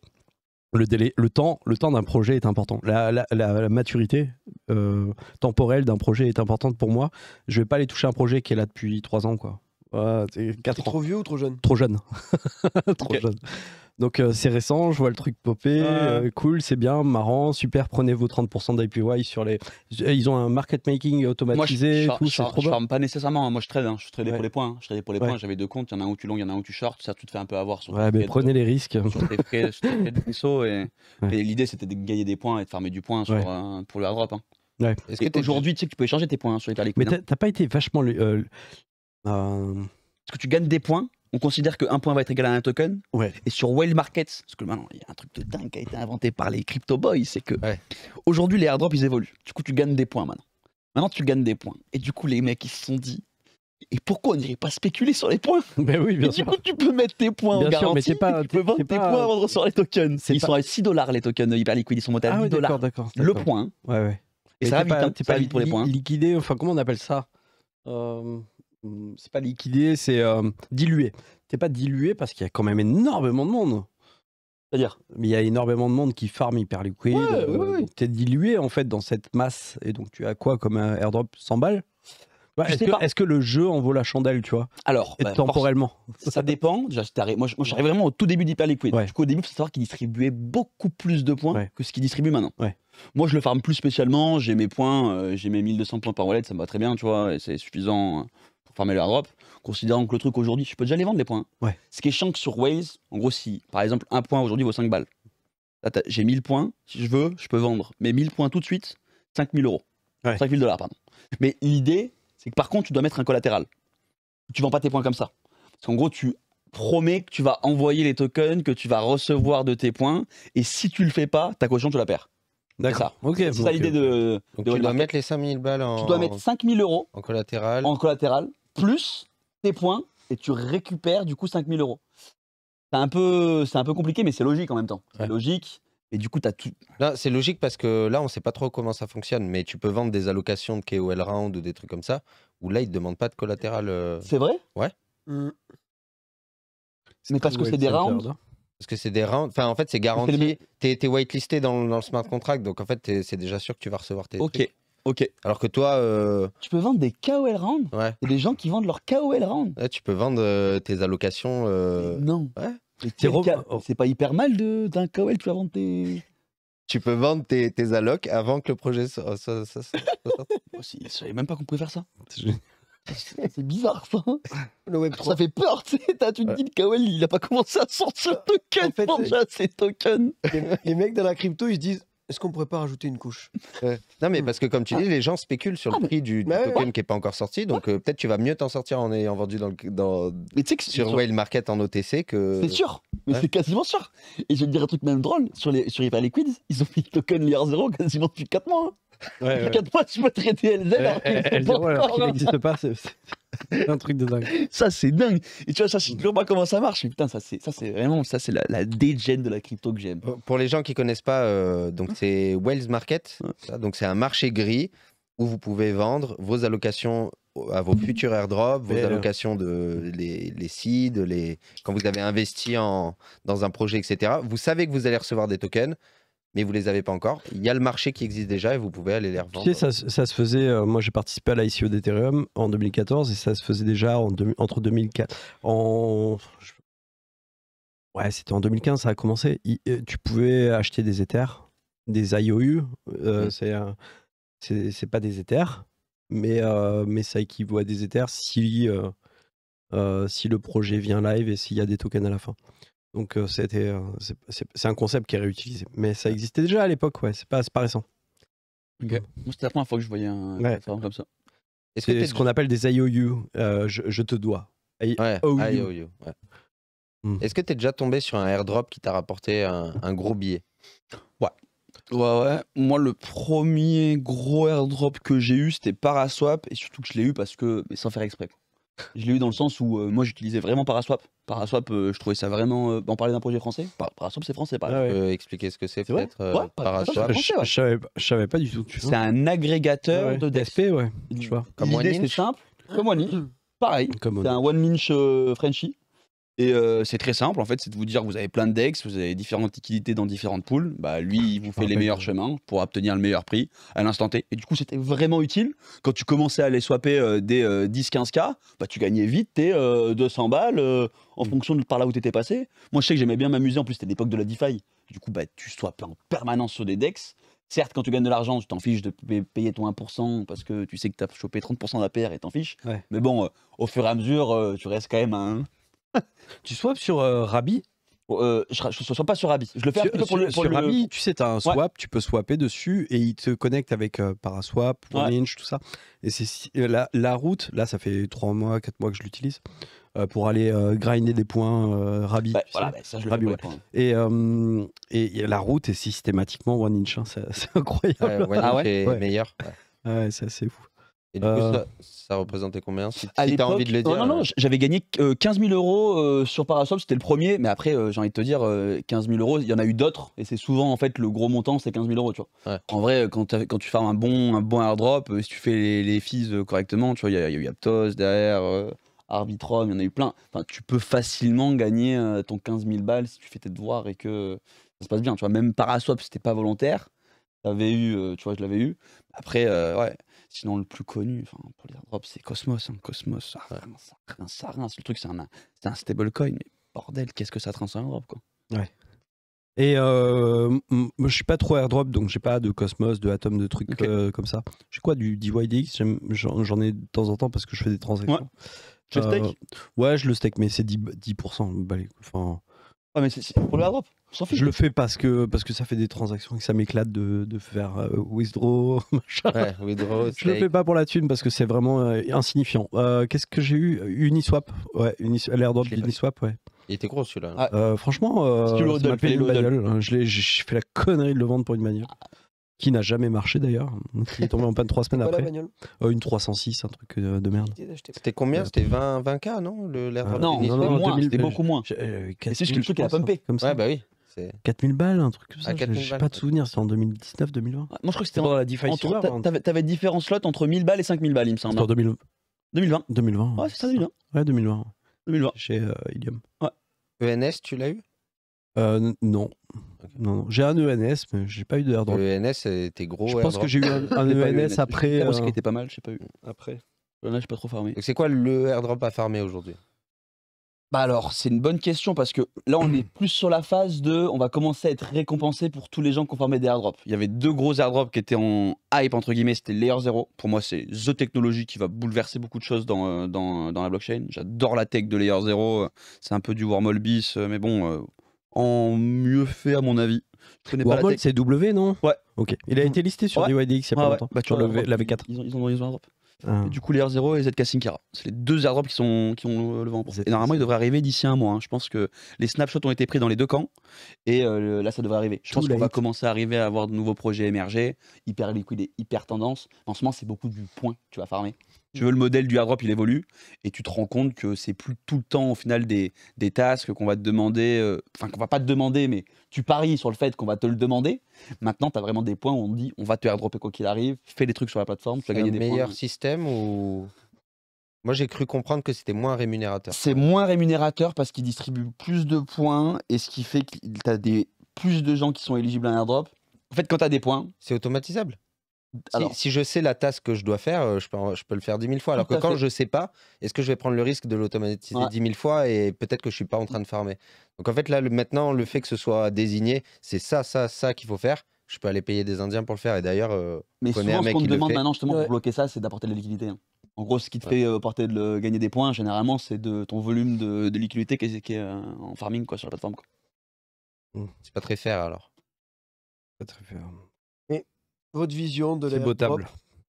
le délai, le temps, le temps d'un projet est important. La, maturité euh, temporelle d'un projet est importante pour moi. Je vais pas aller toucher un projet qui est là depuis trois ans, quoi. T'es Trop vieux ou trop jeune Trop jeune. (laughs) trop jeune. Donc euh, c'est récent, je vois le truc popper, euh, cool, c'est bien, marrant, super, prenez vos 30% d'IPY sur les... Euh, ils ont un market making automatisé, je, trop je, pas nécessairement, hein. moi je trade, hein. je trade pour les points, hein. je pour les points, j'avais deux comptes, il y en a un où tu long, il y en a un où tu short, ça tu te fais un peu avoir. Sur ouais, mais prenez les risques. Sur tes frais, sur de et, l'idée c'était de gagner des points et de farmer du point sur, pour le drop. Ouais. Est-ce que aujourd'hui, tu sais que tu peux échanger tes points sur les Mais t'as pas été vachement le. Parce euh, que tu gagnes des points, on considère que un point va être égal à un token. Ouais. Et sur Whale Markets, parce que maintenant, il y a un truc de dingue qui a été inventé par les Crypto Boys, c'est que aujourd'hui, les airdrops, ils évoluent. Du coup, tu gagnes des points maintenant. Maintenant, tu gagnes des points. Et du coup, les mecs, ils se sont dit. Et pourquoi on n'irait pas spéculer sur les points (laughs) Ben oui, bien et Du coup, tu peux mettre tes points en garantie, tu peux vendre tes points à vendre sur les tokens. Ils sont à 6 dollars les tokens euh, liquides ils sont montés à 8 ah dollars. D'accord, Le point. Ouais, ouais. Et, ça va vite, hein. pas vite pour les points. Hein. Liquider, enfin comment on appelle ça euh, Mmh, c'est pas liquidé, c'est diluer. Euh, dilué. T'es pas dilué parce qu'il y a quand même énormément de monde. C'est-à-dire, il y a énormément de monde qui farm hyper liquide. Euh, t'es dilué en fait dans cette masse et donc tu as quoi comme un euh, airdrop 100 balles bah, est-ce que, le jeu en vaut la chandelle, tu vois Alors, bah, temporellement. (laughs) ça dépend. Déjà, moi, je j'arrive vraiment au tout début d'Hyper Du coup, au début, il faut savoir qu'il distribuait beaucoup plus de points que ce qu'il distribue maintenant. Moi, je le farme plus spécialement. J'ai mes points, j'ai mes 1200 points par wallet, ça me va très bien, tu vois, et c'est suffisant. Hein. Enfin considérant que le truc aujourd'hui, je peux déjà les vendre les points. Ce qui est chiant que sur Waze, en gros, si par exemple un point aujourd'hui vaut 5 balles, j'ai 1000 points, si je veux, je peux vendre mes 1000 points tout de suite, 5000 euros. 5000 dollars, pardon. Mais l'idée, c'est que par contre, tu dois mettre un collatéral. Tu vends pas tes points comme ça. Parce qu'en gros, tu promets que tu vas envoyer les tokens, que tu vas recevoir de tes points, et si tu le fais pas, ta cochon, tu la perds. D'accord. C'est ça l'idée de. tu dois mettre les 5000 balles en. Tu dois mettre 5000 euros. En collatéral plus tes points et tu récupères du coup 5000 euros. C'est un, peu, un peu compliqué, mais c'est logique en même temps. C'est logique. Et du coup, tu as tout. Là, c'est logique parce que là, on sait pas trop comment ça fonctionne, mais tu peux vendre des allocations de KOL round ou des trucs comme ça, où là, ils te demandent pas de collatéral. Euh. C'est vrai Ouais. Mm. Mais parce que c'est des rounds. Hein. Parce que c'est des rounds. Enfin, en fait, c'est garanti. Tu es whitelisté dans, le smart contract, donc en fait, c'est déjà sûr que tu vas recevoir tes. Ok. Ok. Alors que toi. Euh, tu peux vendre des KOL round Ouais. des gens qui vendent leurs KOL round. tu peux vendre euh, tes allocations. Euh, non. ouais. Oh. C'est pas hyper mal d'un KOL, tu vas vendre tes. Tu peux vendre tes, tes allocs avant que le projet soit. Ça, ça, ne je savais même pas qu'on pouvait faire ça. (laughs) C'est bizarre ça. le Web Ça fait peur, tu sais. Tu te dis, le KOL, il a pas commencé à sortir le token en fait, tokens. les, mecs dans la crypto, ils se disent est-ce qu'on pourrait pas rajouter une couche Non, mais parce que comme tu ah. dis, les gens spéculent sur le ah, prix du, bah token qui n'est pas encore sorti. Donc euh, peut-être tu vas mieux t'en sortir en ayant vendu dans, sur, Whale Market en OTC que. C'est sûr, mais hein c'est quasiment sûr. Et je vais te dire un truc même drôle sur, les, sur ils ont mis le token Layer 0 quasiment depuis 4 mois. Hein. Ouais, tu peux traiter LZ hein. pas. c'est un truc de dingue. Ça, c'est dingue. Et tu vois, ça, je pas comment ça marche. putain, ça, c'est vraiment ça, c'est la, dégène de la crypto que j'aime. Pour les gens qui connaissent pas, euh, donc c'est Wells Market. donc c'est un marché gris où vous pouvez vendre vos allocations à vos futurs airdrops, vos allocations de les, les les, quand vous avez investi en, dans un projet, etc. Vous savez que vous allez recevoir des tokens mais vous les avez pas encore. Il y a le marché qui existe déjà et vous pouvez aller les revendre. Tu sais, ça, ça se faisait, euh, moi j'ai participé à l'ICO d'Ethereum en 2014 et ça se faisait déjà entre 2004, en... Ouais, c'était en 2015, ça a commencé. Euh, tu pouvais acheter des Ethers, des IOU, euh, mm. c'est, c'est, pas des Ethers, mais, euh, mais ça équivaut à des Ethers si, si le projet vient live et s'il y a des tokens à la fin. Donc euh, c'était, euh, c'est, un concept qui est réutilisé. Mais ça existait déjà à l'époque, ouais, c'est pas, c'est pas récent. Mm. Moi, c'était la première fois que je voyais un Ouais. comme ça. Est-ce que ce qu'on appelle des IOU, euh, je, te dois. Ouais, IOU, mm. Est-ce que t'es déjà tombé sur un airdrop qui t'a rapporté un, gros billet Ouais, ouais. Moi, le premier gros airdrop que j'ai eu, c'était Paraswap. Et surtout que je l'ai eu parce que. sans faire exprès. Je l'ai eu dans le sens où euh, moi j'utilisais vraiment Paraswap. Paraswap, euh, je trouvais ça vraiment. en euh, on parlait d'un projet français Paraswap, c'est français, pareil. Ah peux expliquer ce que c'est peut-être Paraswap. Je, savais, pas- je savais pas du tout. C'est un agrégateur de DSP, ouais. Tu vois. Comme L'idée, c'est simple. Comme Oney. Pareil. C'est un One Minch Frenchie. Et euh, c'est très simple, en fait, c'est de vous dire que vous avez plein de decks, vous avez différentes liquidités dans différentes poules. Bah, lui, ah, il vous fait les meilleurs chemins pour obtenir le meilleur prix à l'instant T. Et du coup, c'était vraiment utile. Quand tu commençais à les swapper euh, des 10-15K, euh, bah, tu gagnais vite tes 200 balles en mm. fonction de par là où tu étais passé. Moi, je sais que j'aimais bien m'amuser. En plus, c'était l'époque de la DeFi. Du coup, bah, tu swappes en permanence sur des decks. Certes, quand tu gagnes de l'argent, tu t'en fiches de payer ton 1% parce que tu sais que tu as chopé 30% d'APR et t'en fiches. Mais bon, au fur et à mesure, tu restes quand même à un (laughs) tu swaps sur euh, Rabi euh, je ne swappe pas sur Rabi. Je le fais un sur, peu pour, le, sur Rabi, tu sais, tu as un swap, tu peux swapper dessus et il te connecte avec euh, Paraswap, Oneinch tout ça. Et c'est euh, la, route, là, ça fait 3 mois, 4 mois que je l'utilise pour aller grinder des points Rabi. et, la route est systématiquement Oneinch Inch. Hein, (laughs) c'est incroyable. ah ouais, meilleur. Ouais, ah c'est fou. Et du coup, euh, ça, représentait combien Si, tu as envie de le dire. Euh j'avais gagné 15 000 euh, euros sur Paraswap, c'était le premier, mais après, j'ai envie de te dire, 15 000 euros, il y en a eu d'autres, et c'est souvent, en fait, le gros montant, c'est 15 000 euros, tu vois. En vrai, quand, tu fais un bon, un bon airdrop, si tu fais les, les fees correctement, tu vois, il y, a eu Aptos derrière, Arbitrum, il y en a eu plein. tu peux facilement gagner ton 15 000 balles si tu fais tes devoirs et que ça se passe bien, tu vois. Même Paraswap, c'était pas volontaire, eu, tu vois, je l'avais eu. Après, ouais. Sinon, le plus connu pour les airdrops, c'est Cosmos. Hein. Cosmos, ça rince, ça Le truc, c'est un, stablecoin, mais bordel, qu'est-ce que ça transforme airdrop quoi. Ouais. Et euh, je suis pas trop airdrop, donc j'ai pas de Cosmos, de Atom, de trucs euh, comme ça. J'ai quoi du DYDX J'en ai de temps en temps parce que je fais des transactions. Ouais. le euh, Ouais, je le steak, mais c'est 10%. Ah, mais c'est pour le airdrop je le fais parce que, parce que ça fait des transactions et que ça m'éclate de, de, faire euh, withdraw, (laughs) machin. je le fais pas pour la thune parce que c'est vraiment euh, insignifiant. Euh, qu'est-ce que j'ai eu Uniswap. Ouais, Unis... l'airdrop d'Uniswap, ouais. Il était gros celui-là. Ah. franchement, hein. je J'ai fait la connerie de le vendre pour une bagnole. Qui n'a jamais marché d'ailleurs, Il est tombé en panne trois semaines après. une 306, un truc de merde. C'était combien C'était 20, 20K, non le, ah, Non, non, c'était beaucoup moins. C'est juste que le truc, a pumpé. Comme ça. Ouais, bah oui. 4000 balles, un truc comme ah, ça. Je pas de souvenir, c'était en 2019, 2020. Moi, je crois que c'était. en... tu avais hein. différents slots entre 1000 balles et 5000 balles, il me semble. C'était en 2020. 2020. 2020. Ouais, c'est ça, 2020. Ouais, 2020. 2020. Chez euh, Ilium. Ouais. ENS, tu l'as eu euh, non. non. non, J'ai un ENS, mais j'ai pas eu de airdrop. Le ENS était gros. Je pense que j'ai eu un, ENS, (laughs) e après. Je pense qu'il était pas mal, je n'ai pas eu. Après. Là, j'ai pas trop farmé. C'est quoi le airdrop à farmer aujourd'hui bah alors, c'est une bonne question parce que là, on est plus sur la phase de on va commencer à être récompensé pour tous les gens qui ont formé des airdrops. Il y avait deux gros airdrops qui étaient en hype, entre guillemets, c'était Layer 0. Pour moi, c'est The Technology qui va bouleverser beaucoup de choses dans, euh, la blockchain. J'adore la tech de Layer 0. Euh, c'est un peu du Wormhole bis, euh, mais bon, en mieux fait, à mon avis. Wormhole, c'est W, non Ouais. Ok. Il a mm. été listé sur DYDX il y a pas longtemps. Bah, sur le, la V4. Ils ont, ils un airdrop. Ah. du coup, les R0 et ZK Sinkara. C'est les deux airdrops qui, qui ont le vent. Et normalement, ils devraient arriver d'ici un mois. Hein. Je pense que les snapshots ont été pris dans les deux camps. Et euh, là, ça devrait arriver. Je pense qu'on va commencer à arriver à avoir de nouveaux projets émergés, Hyper liquide et hyper tendance. En ce moment, c'est beaucoup du point que tu vas farmer. Tu veux le modèle du airdrop, il évolue, et tu te rends compte que c'est plus tout le temps au final des, des tasks qu'on va te demander, euh, enfin qu'on va pas te demander, mais tu paries sur le fait qu'on va te le demander. Maintenant, tu as vraiment des points où on dit on va te airdropper quoi qu'il arrive, fais des trucs sur la plateforme, tu vas gagner des points. C'est meilleur système ou moi, j'ai cru comprendre que c'était moins rémunérateur. C'est moins rémunérateur parce qu'il distribue plus de points et ce qui fait que tu as des, plus de gens qui sont éligibles à un airdrop. En fait, quand tu as des points. C'est automatisable si, je sais la tasse que je dois faire, euh, je peux, le faire dix mille fois. Alors que quand je ne sais pas, est-ce que je vais prendre le risque de l'automatiser dix mille fois et peut-être que je ne suis pas en train de farmer Donc en fait, là, maintenant, le fait que ce soit désigné, c'est ça, ça, ça qu'il faut faire. Je peux aller payer des Indiens pour le faire. Et d'ailleurs, euh, Mais souvent, ce qu'on te demande maintenant, justement, pour bloquer ça, c'est d'apporter de la liquidité. Hein. En gros, ce qui te fait euh, porter de gagner des points, généralement, c'est de ton volume de, liquidité qui est, qui en farming quoi, sur la plateforme. Hmm. C'est pas très fair alors. Pas très fair votre vision de l'airdrop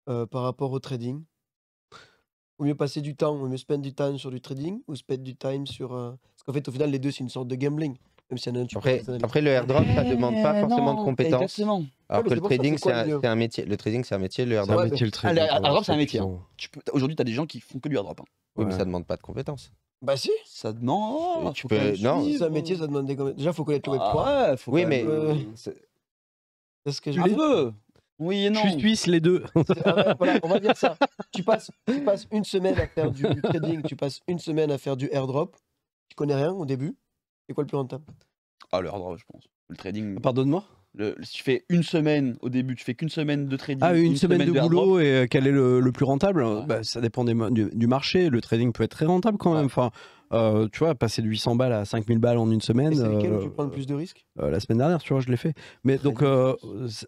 euh, par rapport au trading. Ou mieux passer du temps, ou mieux spend du temps sur du trading ou spend du time sur. Euh, parce qu'en fait, au final, les deux, c'est une sorte de gambling. Même si après, le airdrop, ça eh demande pas forcément de compétences. Alors que le trading, c'est un, métier. Le trading, c'est un métier. Le airdrop, c'est un métier. Ah, airdrop, c'est un métier. Hein. Aujourd'hui, tu as des gens qui font que du airdrop. Hein. Oui, mais ça ne demande pas de compétences. Bah si Ça demande... Oh, tu peux... Non, c'est un métier, ça demande des compétences. Déjà, il faut connaître le web ah, faut oui, mais... Euh... euh c'est ce que je veux. Oui et non. Je suis les deux. voilà, on va dire ça. tu, passes, une semaine à faire du, trading, tu passes une semaine à faire du airdrop. Tu connais rien au début. C'est quoi le plus rentable Ah, le airdrop, je pense. Le trading. Ah, pardonne-moi si tu fais une semaine au début, tu fais qu'une semaine de trading. Ah, une, semaine, de, boulot et euh, quel est le, plus rentable bah, Ça dépend des, du, marché. Le trading peut être très rentable quand même. Euh, tu vois, passer de 800 balles à 5000 balles en une semaine. C'est lequel euh, tu prends le plus de risques euh, la semaine dernière, tu vois, je l'ai fait. Mais donc, euh,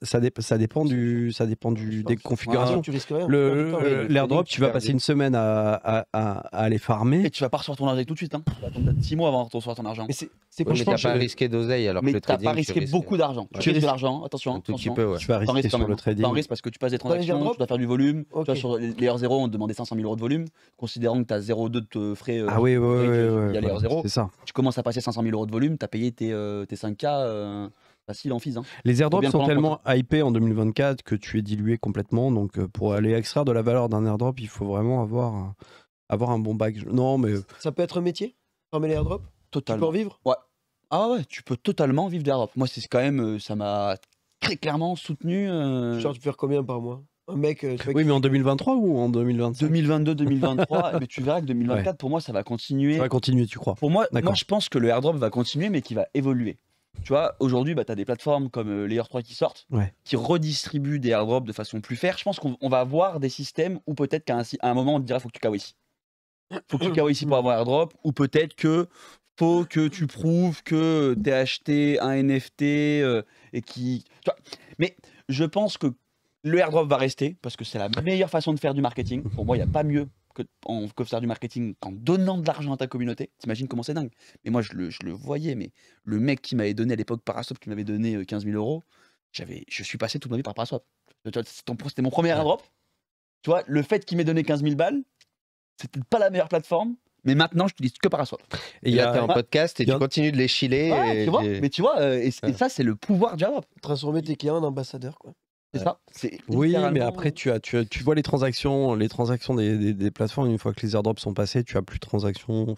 ça, dépend du, ça dépend du, des configurations. L'airdrop, l'air drop tu vas passer une semaine à, à, à, les farmer. Et tu vas pas recevoir ton argent tout de suite. Hein. Tu as 6 mois avant de recevoir ton argent. C'est ouais, Mais tu pas risqué d'oseille alors mais que le trading. As pas risqué beaucoup d'argent. Tu risques de l'argent, attention. Tu vas risquer sur le trading. Tu risques parce que tu passes des transactions, tu dois faire du volume. sur les heures 0, on te demandait 500 000 euros de volume. Considérant que tu as 0,2 de frais. Euh, ah oui, oui, oui. Il y a les 0. Tu commences à passer 500 000 euros de volume, tu as payé tes 5K. Euh, facile en fils. Hein. Les airdrops sont tellement hypés en 2024 que tu es dilué complètement. Donc, euh, pour aller extraire de la valeur d'un airdrop, il faut vraiment avoir, avoir un bon bac. Non, mais. Ça peut être un métier, fermer les airdrops Totalement. Tu peux en vivre Ouais. Ah ouais, tu peux totalement vivre des Moi, c'est quand même. Euh, ça m'a très clairement soutenu. Genre, tu peux faire combien par mois un mec, oui, mais en 2023 ou en 2022 2022, 2023. mais tu verras que 2024, pour moi, ça va continuer. Ça va continuer, tu crois Pour moi, moi, je pense que le airdrop va continuer, mais qu'il va évoluer. Tu vois, aujourd'hui, bah, tu as des plateformes comme euh, Layer 3 qui sortent, qui redistribuent des airdrops de façon plus fair. Je pense qu'on va avoir des systèmes où peut-être qu'à un, moment, on te dira faut que tu ici. faut que tu ici pour (laughs) avoir airdrop, ou peut-être que faut que tu prouves que tu as acheté un NFT euh, et qui. Mais je pense que le airdrop va rester parce que c'est la meilleure façon de faire du marketing. Pour moi, il n'y a pas mieux que, en, faire du marketing qu'en donnant de l'argent à ta communauté. T'imagines comment c'est dingue. Mais moi, je le, voyais, mais le mec qui m'avait donné à l'époque Paraswap, qui m'avait donné 15 euh, 000 euros, j'avais, je suis passé toute ma vie par Paraswap. C'était mon premier airdrop. Tu vois, le fait qu'il m'ait donné 15 000 balles, c'était pas la meilleure plateforme. Mais maintenant, je te dis que Paraswap. Et, il y là, un ah, podcast et tu continues de les chiller. tu vois, mais tu vois, euh, et, ça, c'est le pouvoir du Transformer tes clients en ambassadeurs, quoi. C'est ça. Oui, mais après, euh, tu, as, tu, vois les transactions, les transactions des, plateformes, une fois que les airdrops sont passés, tu as plus de transactions.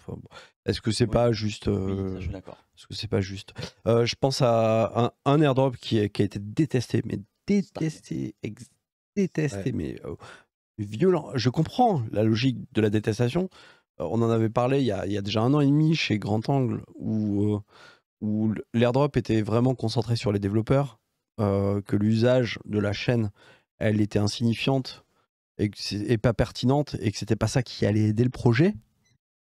Est-ce que c'est pas juste. je ce que c'est pas juste Je pense à un, airdrop qui, a été détesté, mais détesté, détesté, mais oh, violent. Je comprends la logique de la détestation. Euh, on en avait parlé il y, a, déjà un an et demi chez Grand Angle, où, euh, où l'airdrop était vraiment concentré sur les développeurs euh, que l'usage de la chaîne, elle était insignifiante et, et pas pertinente et que c'était pas ça qui allait aider le projet,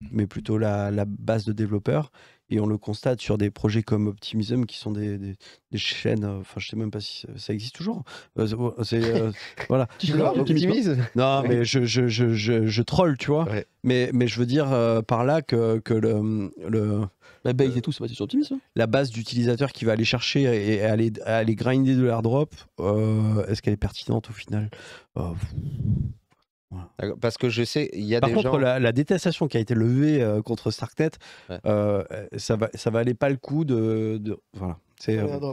Mm. mais plutôt la, la, base de développeurs. Et on le constate sur des projets comme Optimism, qui sont des, des, chaînes, euh, enfin, je sais même pas si ça existe toujours. Euh, euh, (laughs) voilà. tu Non, mais je, je, je, je, troll, tu vois. Mais, mais je veux dire par là que, que le, la base d'utilisateurs hein. La base d'utilisateur qui va aller chercher et, aller, aller grinder de l'airdrop, est-ce qu'elle est pertinente au final parce que je sais, il y a Par des contre, gens... la, la, détestation qui a été levée euh, contre Starknet, euh, ça, va, ça valait pas le coup de. Voilà. Euh,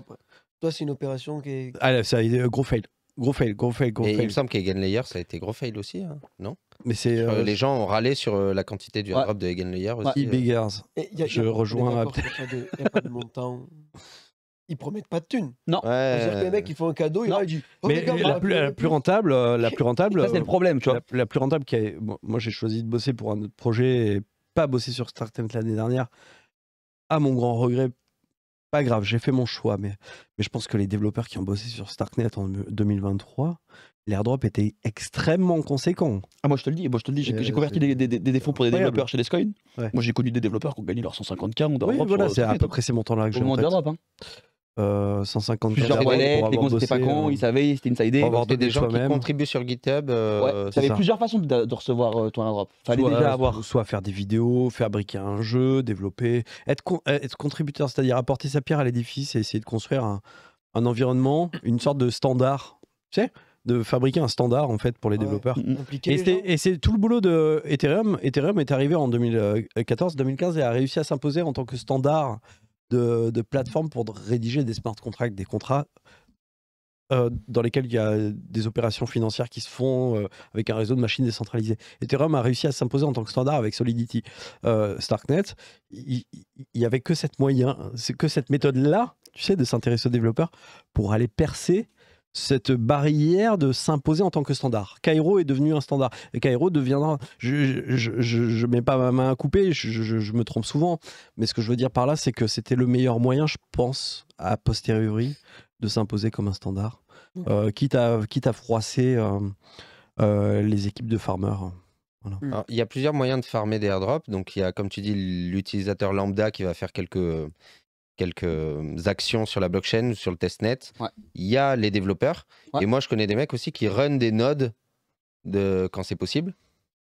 toi, c'est une opération qui est. Ah, là, ça a été gros fail. Gros fail, gros fail, gros fail. Il me semble Layer, ça a été gros fail aussi, hein, non Mais c'est les gens ont râlé sur la quantité du ouais. drop de Layer aussi. Ouais. Je rejoins. Il n'y a, pas de montant. (laughs) ils promettent pas de thunes. Non. Ouais. cest à que les mecs, ils font un cadeau, ils, oh, Mais la, plus, euh, la, plus, rentable, la plus rentable. c'est le euh, problème, tu vois. La, plus rentable, qui a, moi j'ai choisi de bosser pour un autre projet et pas bosser sur StarkNet l'année dernière. À mon grand regret, pas grave, j'ai fait mon choix, mais, mais je pense que les développeurs qui ont bossé sur Starknet en 2023, l'airdrop était extrêmement conséquent. Ah, moi je te le dis, moi je te dis, j'ai euh, converti des, des, des, fonds pour des développeurs chez Descoin. Moi j'ai connu des développeurs qui ont gagné leur 150K en airdrop. voilà, c'est à peu près ces montants-là que je Au hein. 150 euh, plusieurs wallets, les cons c'était pas con, euh, ils savaient, c'était y C'était des gens qui sur GitHub. Il euh, ouais, avait plusieurs façons de, recevoir euh, toi Fallait avoir. Soit faire des vidéos, fabriquer un jeu, développer, être, contributeur, c'est-à-dire apporter sa pierre à l'édifice et essayer de construire un, environnement, une sorte de standard. Tu sais de fabriquer un standard en fait pour les développeurs. Et c'est tout le boulot de Ethereum. Ethereum est arrivé en 2014-2015 et a réussi à s'imposer en tant que standard de, plateforme plateformes pour rédiger des smart contracts, des contrats euh, dans lesquels il y a des opérations financières qui se font euh, avec un réseau de machines décentralisées. Ethereum a réussi à s'imposer en tant que standard avec Solidity. Euh, Starknet, il n'y avait que cette moyen, que cette méthode-là, tu sais, de s'intéresser aux développeurs pour aller percer cette barrière de s'imposer en tant que standard. Cairo est devenu un standard. Et Cairo deviendra... Je ne mets pas ma main à couper, je, me trompe souvent. Mais ce que je veux dire par là, c'est que c'était le meilleur moyen, je pense, a posteriori, de s'imposer comme un standard. Euh, quitte, à, quitte à froisser euh, euh, les équipes de farmers. Hmm. il y a plusieurs moyens de farmer des airdrops. Donc, il y a, comme tu dis, l'utilisateur lambda qui va faire quelques, quelques euh, actions sur la blockchain ou sur le testnet, ouais. il y a les développeurs. Et moi, je connais des mecs aussi qui run des nodes de, quand c'est possible.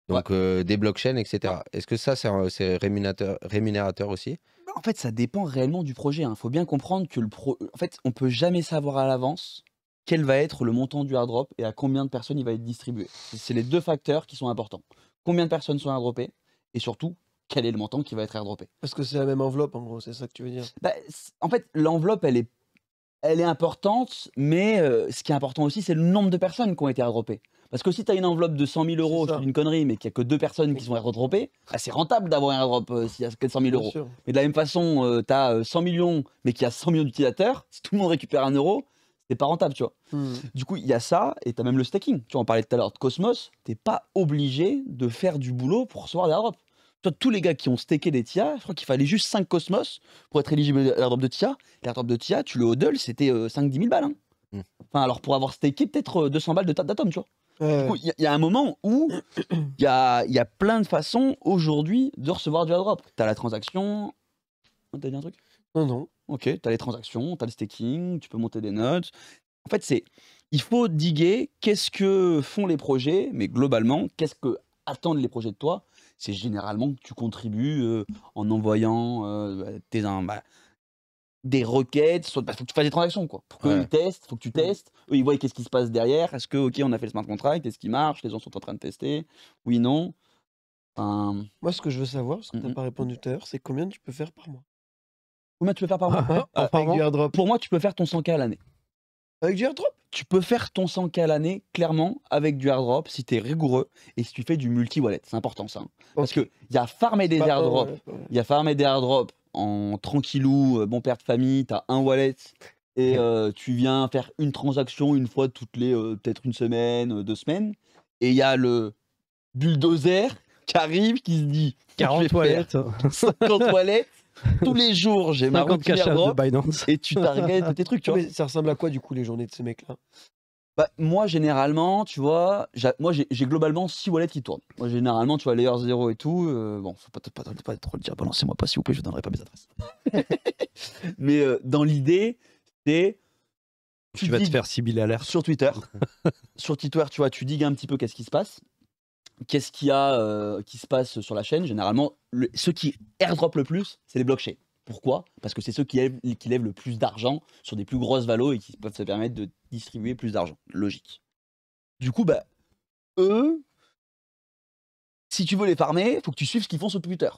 Donc euh, des blockchains, etc. Est-ce que ça, c'est rémunérateur, rémunérateur aussi En fait, ça dépend réellement du projet. Il hein. faut bien comprendre que le pro... en fait, on peut jamais savoir à l'avance quel va être le montant du drop et à combien de personnes il va être distribué. C'est les deux facteurs qui sont importants. Combien de personnes sont airdroppées et surtout quel est le montant qui va être airdroppé. Parce que c'est la même enveloppe, en gros, c'est ça que tu veux dire bah, En fait, l'enveloppe, elle est, elle est importante, mais euh, ce qui est important aussi, c'est le nombre de personnes qui ont été airdroppées. Parce que si tu as une enveloppe de 100 000 euros, c'est une connerie, mais qu'il n'y a que deux personnes qui sont airdroppées, bah, c'est rentable d'avoir un airdrop euh, s'il y a que 000 euros. Mais de la même façon, tu as 100 millions, mais qu'il y a 100 millions d'utilisateurs, si tout le monde récupère un euro, c'est pas rentable, tu vois. Hmm. Du coup, il y a ça, et tu as même le stacking. Tu en on parlait tout à l'heure de Cosmos, tu pas obligé de faire du boulot pour recevoir des airdrops. Toi, tous les gars qui ont staké des TIA, je crois qu'il fallait juste 5 Cosmos pour être éligible à drop de TIA. drop de TIA, tu le hodl, c'était 5-10 euh, 000 balles. Hein. Hmm. Enfin, alors pour avoir staké peut-être 200 euh, balles de tas d'atomes, tu vois. il y, a un moment où il y a, plein de façons aujourd'hui de recevoir du Tu as la transaction. Tu t'as dit un truc Non, non. Ok, t'as les transactions, t'as le staking, tu peux monter des notes. En fait, c'est. Il faut diguer qu'est-ce que font les projets, mais globalement, qu'est-ce que attendent les projets de toi c'est généralement que tu contribues en envoyant bah, des requêtes. Il bah, faut que tu fasses des transactions, quoi. Pour faut que tu mmh. testes. Eux, ils voient qu'est-ce qui se passe derrière. Est-ce que, ok, on a fait le smart contract, est-ce qu'il marche Les gens sont en train de tester. Oui, non. Enfin... Moi, ce que je veux savoir, parce que tu n'as mmh pas répondu tout à l'heure, c'est combien tu peux faire par mois Combien tu peux faire par mois ah, ah, euh, ah, Pour moi, tu peux faire ton 100K à l'année. Avec du airdrop Tu peux faire ton 100K à l'année, clairement, avec du airdrop, si tu es rigoureux et si tu fais du multi-wallet. C'est important ça. Hein. parce Parce qu'il y a farmer des airdrops. Il y a farmer des airdrops en tranquillou, euh, bon père de famille, tu as un wallet et euh, tu viens faire une transaction une fois toutes les euh, peut-être une semaine, deux semaines. Et il y a le bulldozer qui arrive, qui se dit 40 wallets, 50 (laughs) wallets tous les jours, j'ai ma routine de Binance. et tu targetes tes trucs, tu ça ressemble à quoi du coup les journées de ces mecs-là bah, moi, généralement, tu vois, moi, j'ai globalement 6 wallets qui tournent. Moi, généralement, tu vois, Layer 0 et tout. Euh, bon, faut pas, pas, pas, trop le dire, balancez-moi pas, s'il vous plaît, je donnerai pas mes adresses. (laughs) Mais euh, dans l'idée, c'est. Tu, vas te faire à l'air Sur Twitter. (laughs) sur Twitter, tu vois, tu digues un petit peu qu'est-ce qui se passe qu'est-ce qu'il y a euh, qui se passe sur la chaîne Généralement, ceux qui airdrop le plus, c'est les blockchains. Pourquoi Parce que c'est ceux qui lèvent, le plus d'argent sur des plus grosses valos et qui peuvent se permettre de distribuer plus d'argent. Logique. Du coup, bah, eux, si tu veux les farmer, il faut que tu suives ce qu'ils font sur Twitter.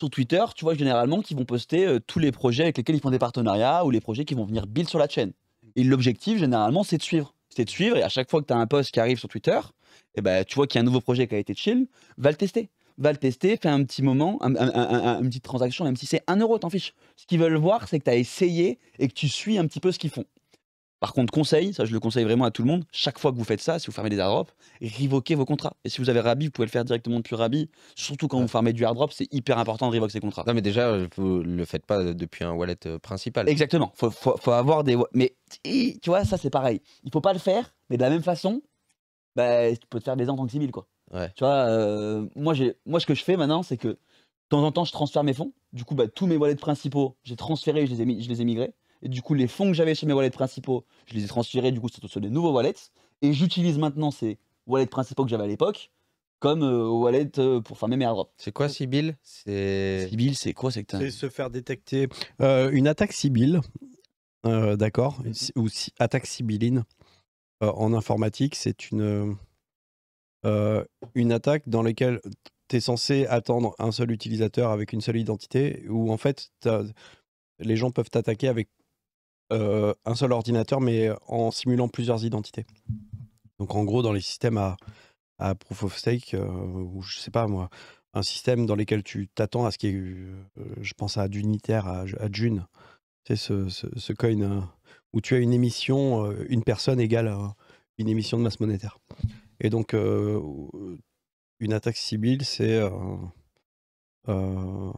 Sur Twitter, tu vois généralement qu'ils vont poster euh, tous les projets avec lesquels ils font des partenariats ou les projets qui vont venir build sur la chaîne. Et l'objectif, généralement, c'est de suivre. C'est de suivre, et à chaque fois que tu as un post qui arrive sur Twitter, bah, tu vois qu'il y a un nouveau projet qui a été chill, va le tester. Va le tester, fais un petit moment, un, une petite transaction, même si c'est 1 euro, t'en fiches. Ce qu'ils veulent voir, c'est que tu as essayé et que tu suis un petit peu ce qu'ils font. Par contre, conseil, ça je le conseille vraiment à tout le monde, chaque fois que vous faites ça, si vous fermez des airdrops, révoquez vos contrats. Et si vous avez Rabi, vous pouvez le faire directement depuis Rabi. Surtout quand vous fermez du airdrop, c'est hyper important de révoquer ces contrats. Non, mais déjà, vous le faites pas depuis un wallet euh, principal. Exactement. Faut, faut, faut avoir des. Mais tu vois, ça c'est pareil. Il faut pas le faire, mais de la même façon, bah, tu peux te faire baiser en tant que Sibyl. quoi. Tu vois, euh, moi, moi, ce que je fais maintenant, c'est que de temps en temps, je transfère mes fonds. Du coup, bah, tous mes wallets principaux, j'ai transféré, je les ai, je les ai migrés. Et du coup, les fonds que j'avais chez mes wallets principaux, je les ai transférés, du coup, sur des nouveaux wallets. Et j'utilise maintenant ces wallets principaux que j'avais à l'époque comme euh, wallets euh, pour faire mes airdrops. C'est quoi Sibyl C'est Sibyl, c'est quoi C'est se faire détecter euh, une attaque Sibyl. D'accord, ou attaque sibyline euh, en informatique, c'est une, euh, euh, une attaque dans laquelle tu es censé attendre un seul utilisateur avec une seule identité, où en fait, les gens peuvent t'attaquer avec un seul ordinateur, mais en simulant plusieurs identités. Donc en gros, dans les systèmes à, à proof of stake, ou je sais pas moi, un système dans lequel tu t'attends à ce qui est, je pense à d'unitaire, à, à June, c'est ce, ce, coin où tu as une émission, euh, une personne égale à une émission de masse monétaire. Et donc, euh, une attaque civile, c'est euh,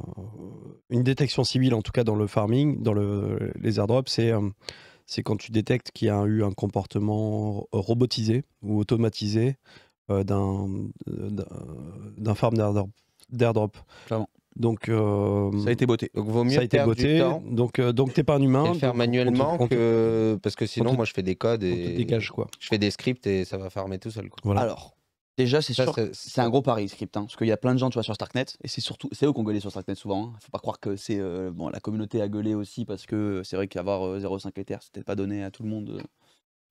une détection civile, en tout cas dans le farming, dans le, les airdrops, c'est quand tu détectes qu'il y a eu un comportement robotisé ou automatisé d'un farm d'airdrop. Donc euh, ça a été beauté. Donc vaut mieux ça a été Donc euh, donc t'es pas un humain. faire manuellement parce que sinon moi je fais des codes et dégage quoi. Je fais des scripts et ça va farmer tout seul. Quoi. Alors déjà c'est sûr c'est un gros pari script hein, parce qu'il y a plein de gens tu vois sur Starknet et c'est surtout c'est eux qui ont gueulé sur Starknet souvent. Hein. Faut pas croire que c'est euh, bon la communauté a gueulé aussi parce que c'est vrai qu'avoir 0,5 éther c'était pas donné à tout le monde.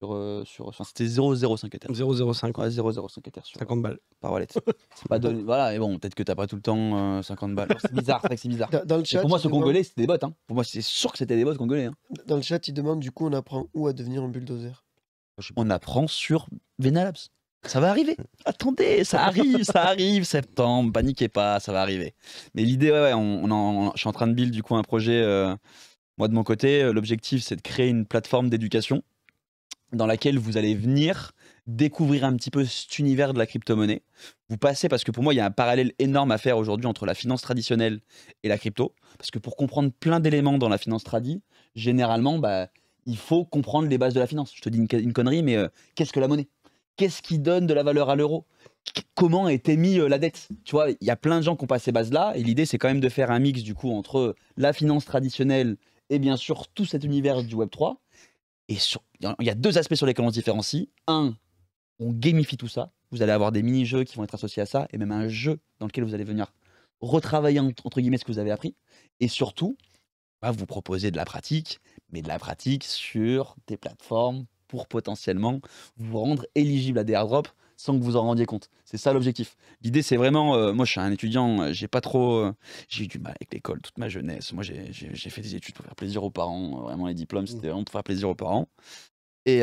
Euh, sur, sur c'était 0,05 Ether. 0,05. Ouais, Sur, 50 balles. Par wallet. (laughs) c'est pas donné. Voilà, et bon, peut-être que t'as pas tout le temps 50 euh, balles. C'est bizarre, c'est bizarre. pour moi, ce congolais, c'était des bots. Hein. Pour moi, c'est sûr que c'était des bots congolais. Hein. Dans le chat, il demande du coup, on apprend où à devenir un bulldozer On apprend sur Venalabs. Ça va arriver. Attendez, ça arrive, ça arrive, septembre. Paniquez pas, ça va arriver. Mais l'idée, ouais, ouais on, en, je suis en train de build du coup un projet. Euh, moi, de mon côté, l'objectif, c'est de créer une plateforme d'éducation dans laquelle vous allez venir découvrir un petit peu cet univers de la crypto-monnaie. Vous passez, parce que pour moi, il y a un parallèle énorme à faire aujourd'hui entre la finance traditionnelle et la crypto. Parce que pour comprendre plein d'éléments dans la finance tradie, généralement, bah, il faut comprendre les bases de la finance. Je te dis une, connerie, mais euh, qu'est-ce que la monnaie Qu'est-ce qui donne de la valeur à l'euro Comment est émise euh, la dette Tu vois, il y a plein de gens qui ont pas ces bases-là. Et l'idée, c'est quand même de faire un mix, du coup, entre euh, la finance traditionnelle et bien sûr tout cet univers du Web3 et il y a deux aspects sur lesquels on se différencie. Un, on gamifie tout ça. Vous allez avoir des mini-jeux qui vont être associés à ça, et même un jeu dans lequel vous allez venir retravailler entre guillemets ce que vous avez appris. Et surtout, on va vous proposer de la pratique, mais de la pratique sur des plateformes pour potentiellement vous rendre éligible à des airdrops sans que vous en rendiez compte. C'est ça l'objectif. L'idée, c'est vraiment, euh, moi je suis un étudiant, euh, j'ai pas trop, euh, j'ai eu du mal avec l'école toute ma jeunesse. Moi j'ai fait des études pour faire plaisir aux parents, vraiment les diplômes, c'était mmh. vraiment pour faire plaisir aux parents. Et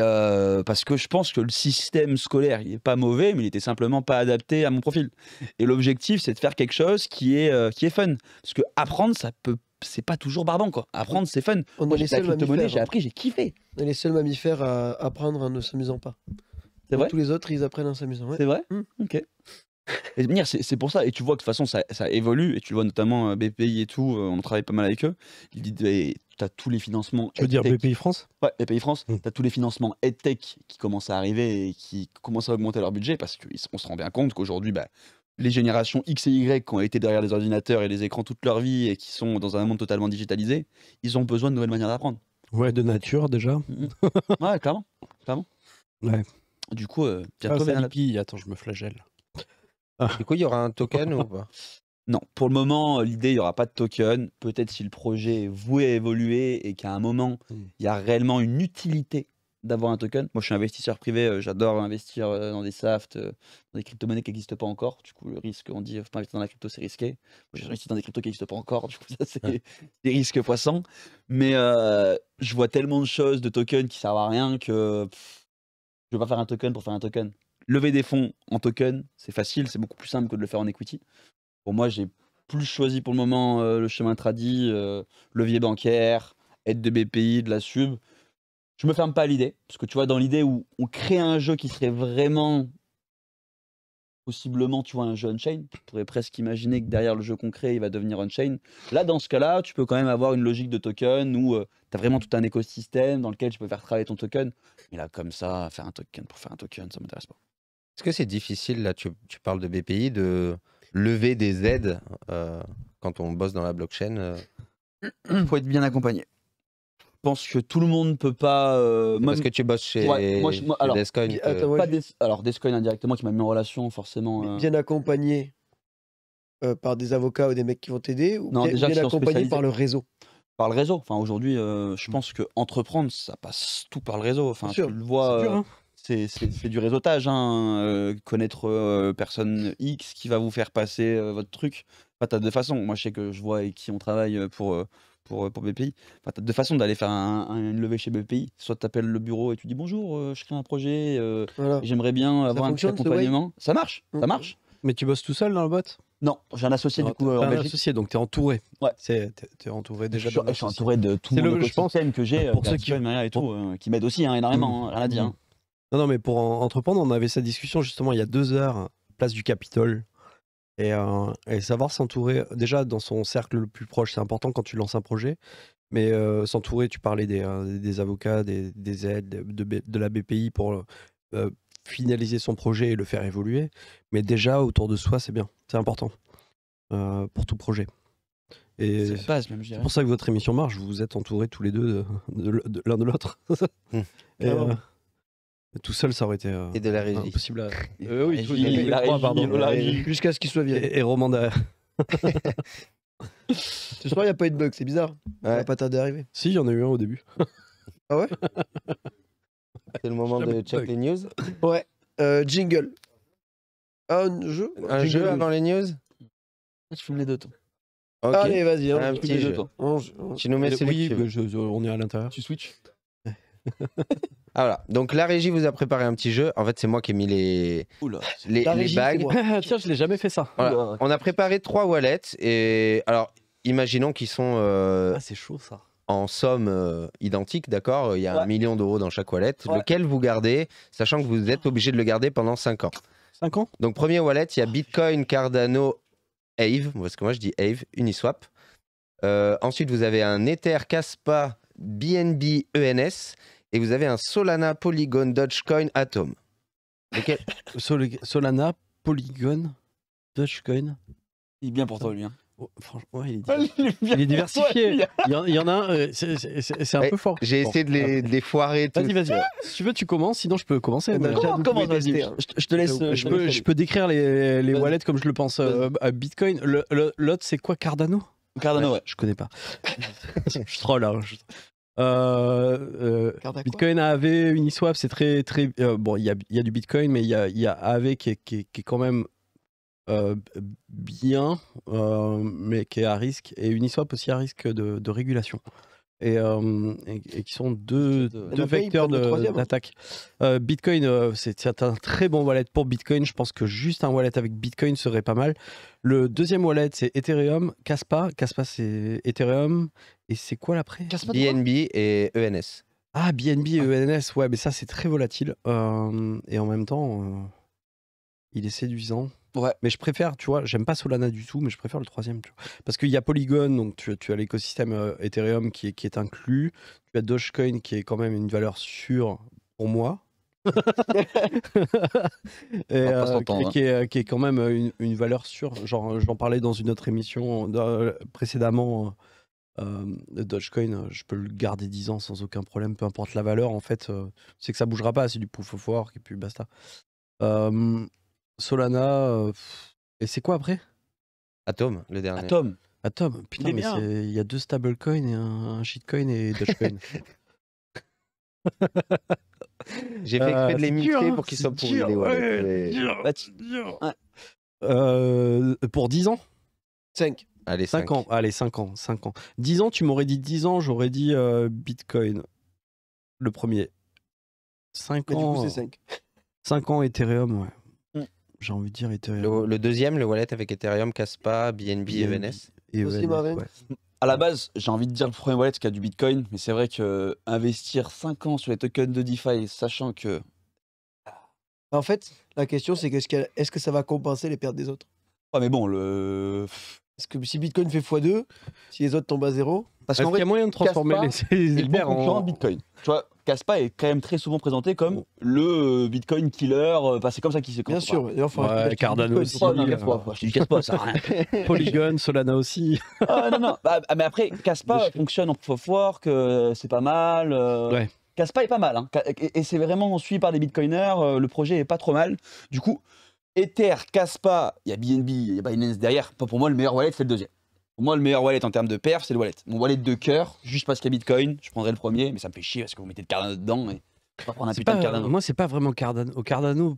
parce que je pense que le système scolaire, il n'est pas mauvais, mais il était simplement pas adapté à mon profil. Et l'objectif, c'est de faire quelque chose qui est, qui est fun. Parce que apprendre, ça peut c'est pas toujours barbant quoi. Apprendre c'est fun. Moi, j'ai appris, j'ai kiffé. On est les seuls mammifères à apprendre en ne s'amusant pas. C'est vrai. Tous les autres, ils apprennent en s'amusant. C'est vrai. Mmh. Ok. Et (laughs) c'est pour ça. Et tu vois que de toute façon, ça, évolue. Et tu vois notamment euh, BPI et tout, euh, on travaille pas mal avec eux. Tu as tous les financements. Tu veux dire BPI France Ouais, BPI France. Mmh. Tu as tous les financements EdTech qui commencent à arriver et qui commencent à augmenter leur budget parce qu'on se rend bien compte qu'aujourd'hui, bah, les générations X et Y qui ont été derrière les ordinateurs et les écrans toute leur vie et qui sont dans un monde totalement digitalisé, ils ont besoin de nouvelles manières d'apprendre. Ouais, de nature déjà. Mmh, ouais, clairement. clairement. Ouais. Du coup, euh, ah, bientôt, ah, Lipi, attends, je me flagelle. Ah. Du coup, il y aura un token ou pas Non, pour le moment, euh, l'idée, il n'y aura pas de token. Peut-être si le projet est voué à évoluer et qu'à un moment, hmm. il y a réellement une utilité d'avoir un token. Moi, je suis investisseur privé, euh, j'adore investir euh, dans des SAFT, dans des crypto-monnaies qui n'existent pas encore. Du coup, le risque, on dit, faut pas investir dans la crypto, c'est risqué. Moi, j'ai investi dans des cryptos qui n'existent pas encore. Du coup, ça, c'est ah. des risques poissons. Mais je vois tellement de choses, de tokens qui servent à rien que je pas faire un token pour faire un token. Lever des fonds en token, c'est facile, c'est beaucoup plus simple que de le faire en equity. Pour moi, j'ai plus choisi pour le moment euh, le chemin tradi, euh, levier bancaire, aide de BPI, de la sub. Je me ferme pas à l'idée, parce que tu vois, dans l'idée où on crée un jeu qui serait vraiment possiblement, tu vois, un jeu on-chain, Tu pourrais presque imaginer que derrière le jeu concret, il va devenir on-chain. Là, dans ce cas-là, tu peux quand même avoir une logique de token où euh, tu as vraiment tout un écosystème dans lequel tu peux faire travailler ton token. Mais là, comme ça, faire un token pour faire un token, ça m'intéresse pas. Est-ce que c'est difficile, là, tu, parles de BPI, de lever des aides euh, quand on bosse dans la blockchain Il euh? (clears throat) faut être bien accompagné pense que tout le monde ne peut pas. Euh, Parce que tu bosses chez, alors, Descoin. Euh, euh. alors, indirectement qui m'a mis en relation, forcément. Bien accompagné par des avocats ou des mecs qui vont t'aider ou non, bien, accompagné par le réseau par le réseau. Enfin, aujourd'hui, je pense que entreprendre, ça passe tout par le réseau. Enfin, tu le vois, c'est hein. du réseautage. Hein, connaître personne X qui va vous faire passer votre truc. Enfin, t'as deux façons. Moi, je sais que je vois avec qui on travaille pour pour, euh, pour BPI. Enfin, as d'aller faire une levée chez BPI. Soit tu appelles le bureau et tu dis bonjour, euh, je crée un projet, euh, j'aimerais bien avoir un petit accompagnement. Ça marche, ça marche. Mais tu bosses tout seul dans le bot non, j'ai un associé du coup. en Belgique. associé, donc tu es entouré. Ouais. T'es entouré déjà. Je, je suis entouré de tout le système que j'ai. Pour ceux qui hein, et tout, qui m'aident aussi hein, énormément, mmh. hein, rien à dire. Mmh. Non, non, mais pour entreprendre, on avait cette discussion justement il y a deux heures, place du Capitole. Et, et savoir s'entourer, déjà dans son cercle le plus proche, c'est important quand tu lances un projet, mais s'entourer, tu parlais des, des avocats, des, des aides, de, de, la BPI pour finaliser son projet et le faire évoluer, mais déjà autour de soi, c'est bien, c'est important pour tout projet. Et c'est pour ça que votre émission marche, vous vous êtes entourés tous les deux de, de, l'un de l'autre. Mmh. (laughs) et, tout seul, ça aurait été euh, et de la régie. impossible à. (laughs) Euh, oui, tout, Régie, la régie, Jusqu'à ce qu'il soit vieux Et, et Romanda. (laughs) Ce soir, il n'y a pas eu de bug, c'est bizarre. Il va a pas tardé à arriver. Si, il y en a eu un au début. (laughs) Ah ouais C'est le moment de check les news. Ouais. Euh, jingle. Ah, un jeu Un jeu avant les news Je fume les deux temps. Allez, vas-y. Hein, un petit jeu. On- Tu nous mets celui euh, on est à l'intérieur. Tu switches alors ah, Donc la régie vous a préparé un petit jeu. En fait, c'est moi qui ai mis les, les, bagues. (laughs) Tiens, je l'ai jamais fait ça. On a préparé trois wallets. Et alors, imaginons qu'ils sont. Euh, ah, en somme euh, identique, d'accord Il y a un million d'euros dans chaque wallet, lequel vous gardez, sachant que vous êtes obligé de le garder pendant 5 ans. 5 ans Donc, premier wallet, il y a Bitcoin, Cardano, Ave, parce que moi je dis Ave, Uniswap. Euh, ensuite, vous avez un Ether, Caspa, BNB, ENS et vous avez un Solana, Polygon, Dogecoin, Atom. (laughs) Solana, Polygon, Dogecoin. Il est bien pour toi, lui. Hein. Oh, il, est... diversifié. il, y en, a un, euh, c'est un peu fort. J'ai essayé de les, foirer. Vas-y, vas-y. si tu veux, tu commences, sinon je peux commencer. Eh ben, comment, je, je, te laisse. Je, peux, je peux, décrire les, wallets comme je le pense euh, à Bitcoin. L'autre, c'est quoi Cardano Cardano, ouais, Je connais pas. (laughs) je troll, là. Hein, euh, euh, Bitcoin AAV, Uniswap, c'est très très euh, bon. Il y a, du Bitcoin, mais il y a, y qui est, quand même bien, mais qui est à risque, et Uniswap aussi à risque de, régulation. Et, qui sont deux, deux vecteurs hein. d'attaque. Bitcoin, c'est un très bon wallet pour Bitcoin. Je pense que juste un wallet avec Bitcoin serait pas mal. Le deuxième wallet, c'est Ethereum, Caspa. Caspa, c'est Ethereum. Et c'est quoi l'après BNB et ENS. Ah, BNB et ah. ENS, ouais, mais ça c'est très volatile. et en même temps, il est séduisant. Ouais. Mais je préfère, tu vois, j'aime pas Solana du tout, mais je préfère le troisième. Tu vois. Parce qu'il y a Polygon, donc tu, as l'écosystème Ethereum qui est, qui est inclus. Tu as Dogecoin qui est quand même une valeur sûre pour moi. (laughs) et, hein. qui, est, quand même une, valeur sûre. Genre, j'en parlais dans une autre émission précédemment euh, Dogecoin, euh, je peux le garder 10 ans sans aucun problème, peu importe la valeur. En fait, euh, c'est que ça bougera pas, c'est du pouf of et puis basta. Solana, et c'est quoi après Atom, le dernier. Atom. Atom, putain, il mais il y a deux stablecoins et un, shitcoin et Dogecoin. (laughs) J'ai fait exprès de les muter pour qu'ils soient pourris. pour 10 ans 5. Allez, 5, ans. Allez, 5 ans. 5 ans. 10 ans, tu m'aurais dit 10 ans, j'aurais dit euh, Bitcoin. Le premier. 5 ans. 5. Euh, ans Ethereum, ouais mm. j'ai envie de dire Ethereum. Le, deuxième, le wallet avec Ethereum, Caspa, BNB, et Aussi À la base, j'ai envie de dire le premier wallet qui a du Bitcoin, mais c'est vrai que investir 5 ans sur les tokens de DeFi, sachant que. Bah, en fait, la question, c'est que est-ce que ça va compenser les pertes des autres Ouais, mais bon, le. Parce que si Bitcoin fait x2, si les autres tombent à zéro. Parce qu'en vrai, il y a moyen de transformer les, les en... Bitcoin. Tu vois, Caspa est quand même très souvent présenté comme le euh, Bitcoin killer. Euh, c'est comme ça qu'il s'est Bien sûr. Cardano aussi. Je dis Caspa, ça rien. (laughs) Polygon, Solana aussi. Ah, non, non. Bah, ah, mais après, Caspa fonctionne en proof of work, euh, c'est pas mal. Ouais. Caspa est pas mal, hein. et, c'est vraiment suivi par des bitcoiners, le projet est pas trop mal. Du coup, Ether, pas, il y a BNB, il y a Binance derrière. Pas pour moi, le meilleur wallet, c'est le deuxième. Pour moi, le meilleur wallet en termes de perf, c'est le wallet. Mon wallet de cœur, juste parce qu'il y a Bitcoin, je prendrais le premier, mais ça me fait chier parce que vous mettez le Cardano dedans. Et... Je vais prendre un putain de Cardano. Moi, c'est pas vraiment Cardano. Cardano,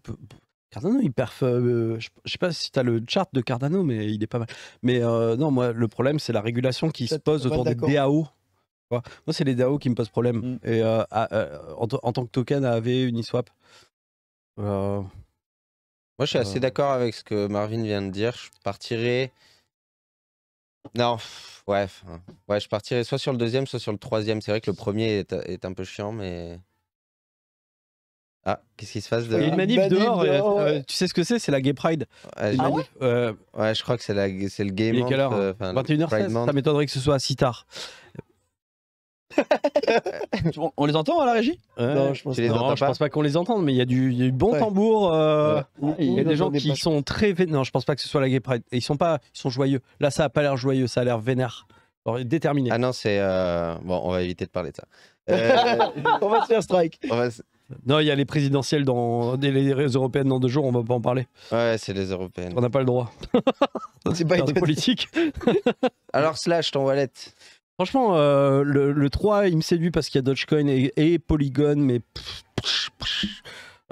Cardano, il perf. Euh, je, sais pas si tu as le chart de Cardano, mais il est pas mal. Mais euh, non, moi, le problème, c'est la régulation qui se pose autour des DAO. Moi, c'est les DAO qui me posent problème. Mm. Et euh, en, en, tant que token à AV, Uniswap. Moi, je suis assez euh. d'accord avec ce que Marvin vient de dire. Je partirais. Non, ouais, ouais, je partirais soit sur le deuxième, soit sur le troisième. C'est vrai que le premier est, un peu chiant, mais. Ah, qu'est-ce qui se passe dehors Il y a une ah, manif dehors. Euh, euh, tu sais ce que c'est C'est la Gay Pride. Ouais, ah je... crois que c'est la... le Gay Il est quelle heure 21h16. Ça m'étonnerait que ce soit si tard. (laughs) on, les entend à la régie Non, je pense, pas. qu'on les entende, mais il y, a du bon tambour. il y a des gens qui sont très. Non, je pense pas que ce soit la Gay Pride. Ils sont pas, ils sont joyeux. Là, ça a pas l'air joyeux, ça a l'air vénère, déterminé. Ah non, c'est euh, bon, on va éviter de parler de ça. Euh, (laughs) on va se faire strike. Non, il y a les présidentielles dans les européennes dans deux jours, on va pas en parler. Ouais, c'est les européennes. On n'a pas le droit. c'est pas politique. Alors slash ton wallet. Franchement, euh, le, le, 3, il me séduit parce qu'il y a Dogecoin et, Polygon, mais.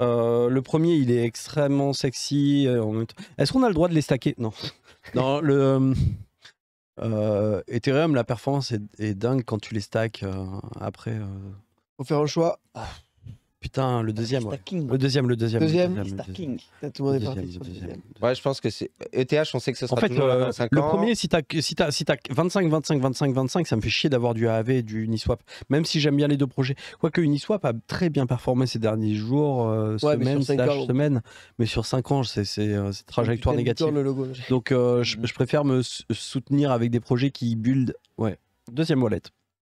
Euh, le premier, il est extrêmement sexy. Euh, Est-ce qu'on a le droit de les stacker Non. (laughs) non, le. Ethereum, la performance est, dingue quand tu les stacks après. Faut faire un choix. Ah. Putain, ah, le deuxième. le deuxième, le deuxième. le deuxième Tout le monde est Ouais, je pense que c'est. ETH, on sait que ce sera en fait, le euh, premier, si t'as si si 25, 25, 25, 25, ça me fait chier d'avoir du AAV et du Uniswap. Même si j'aime bien les deux projets. Quoique Uniswap a très bien performé ces derniers jours, euh, ouais, semaines, semaines. Mais sur 5 ans, c'est euh, trajectoire négative. Le logo. Donc, euh, je préfère me soutenir avec des projets qui build. Ouais. Deuxième wallet.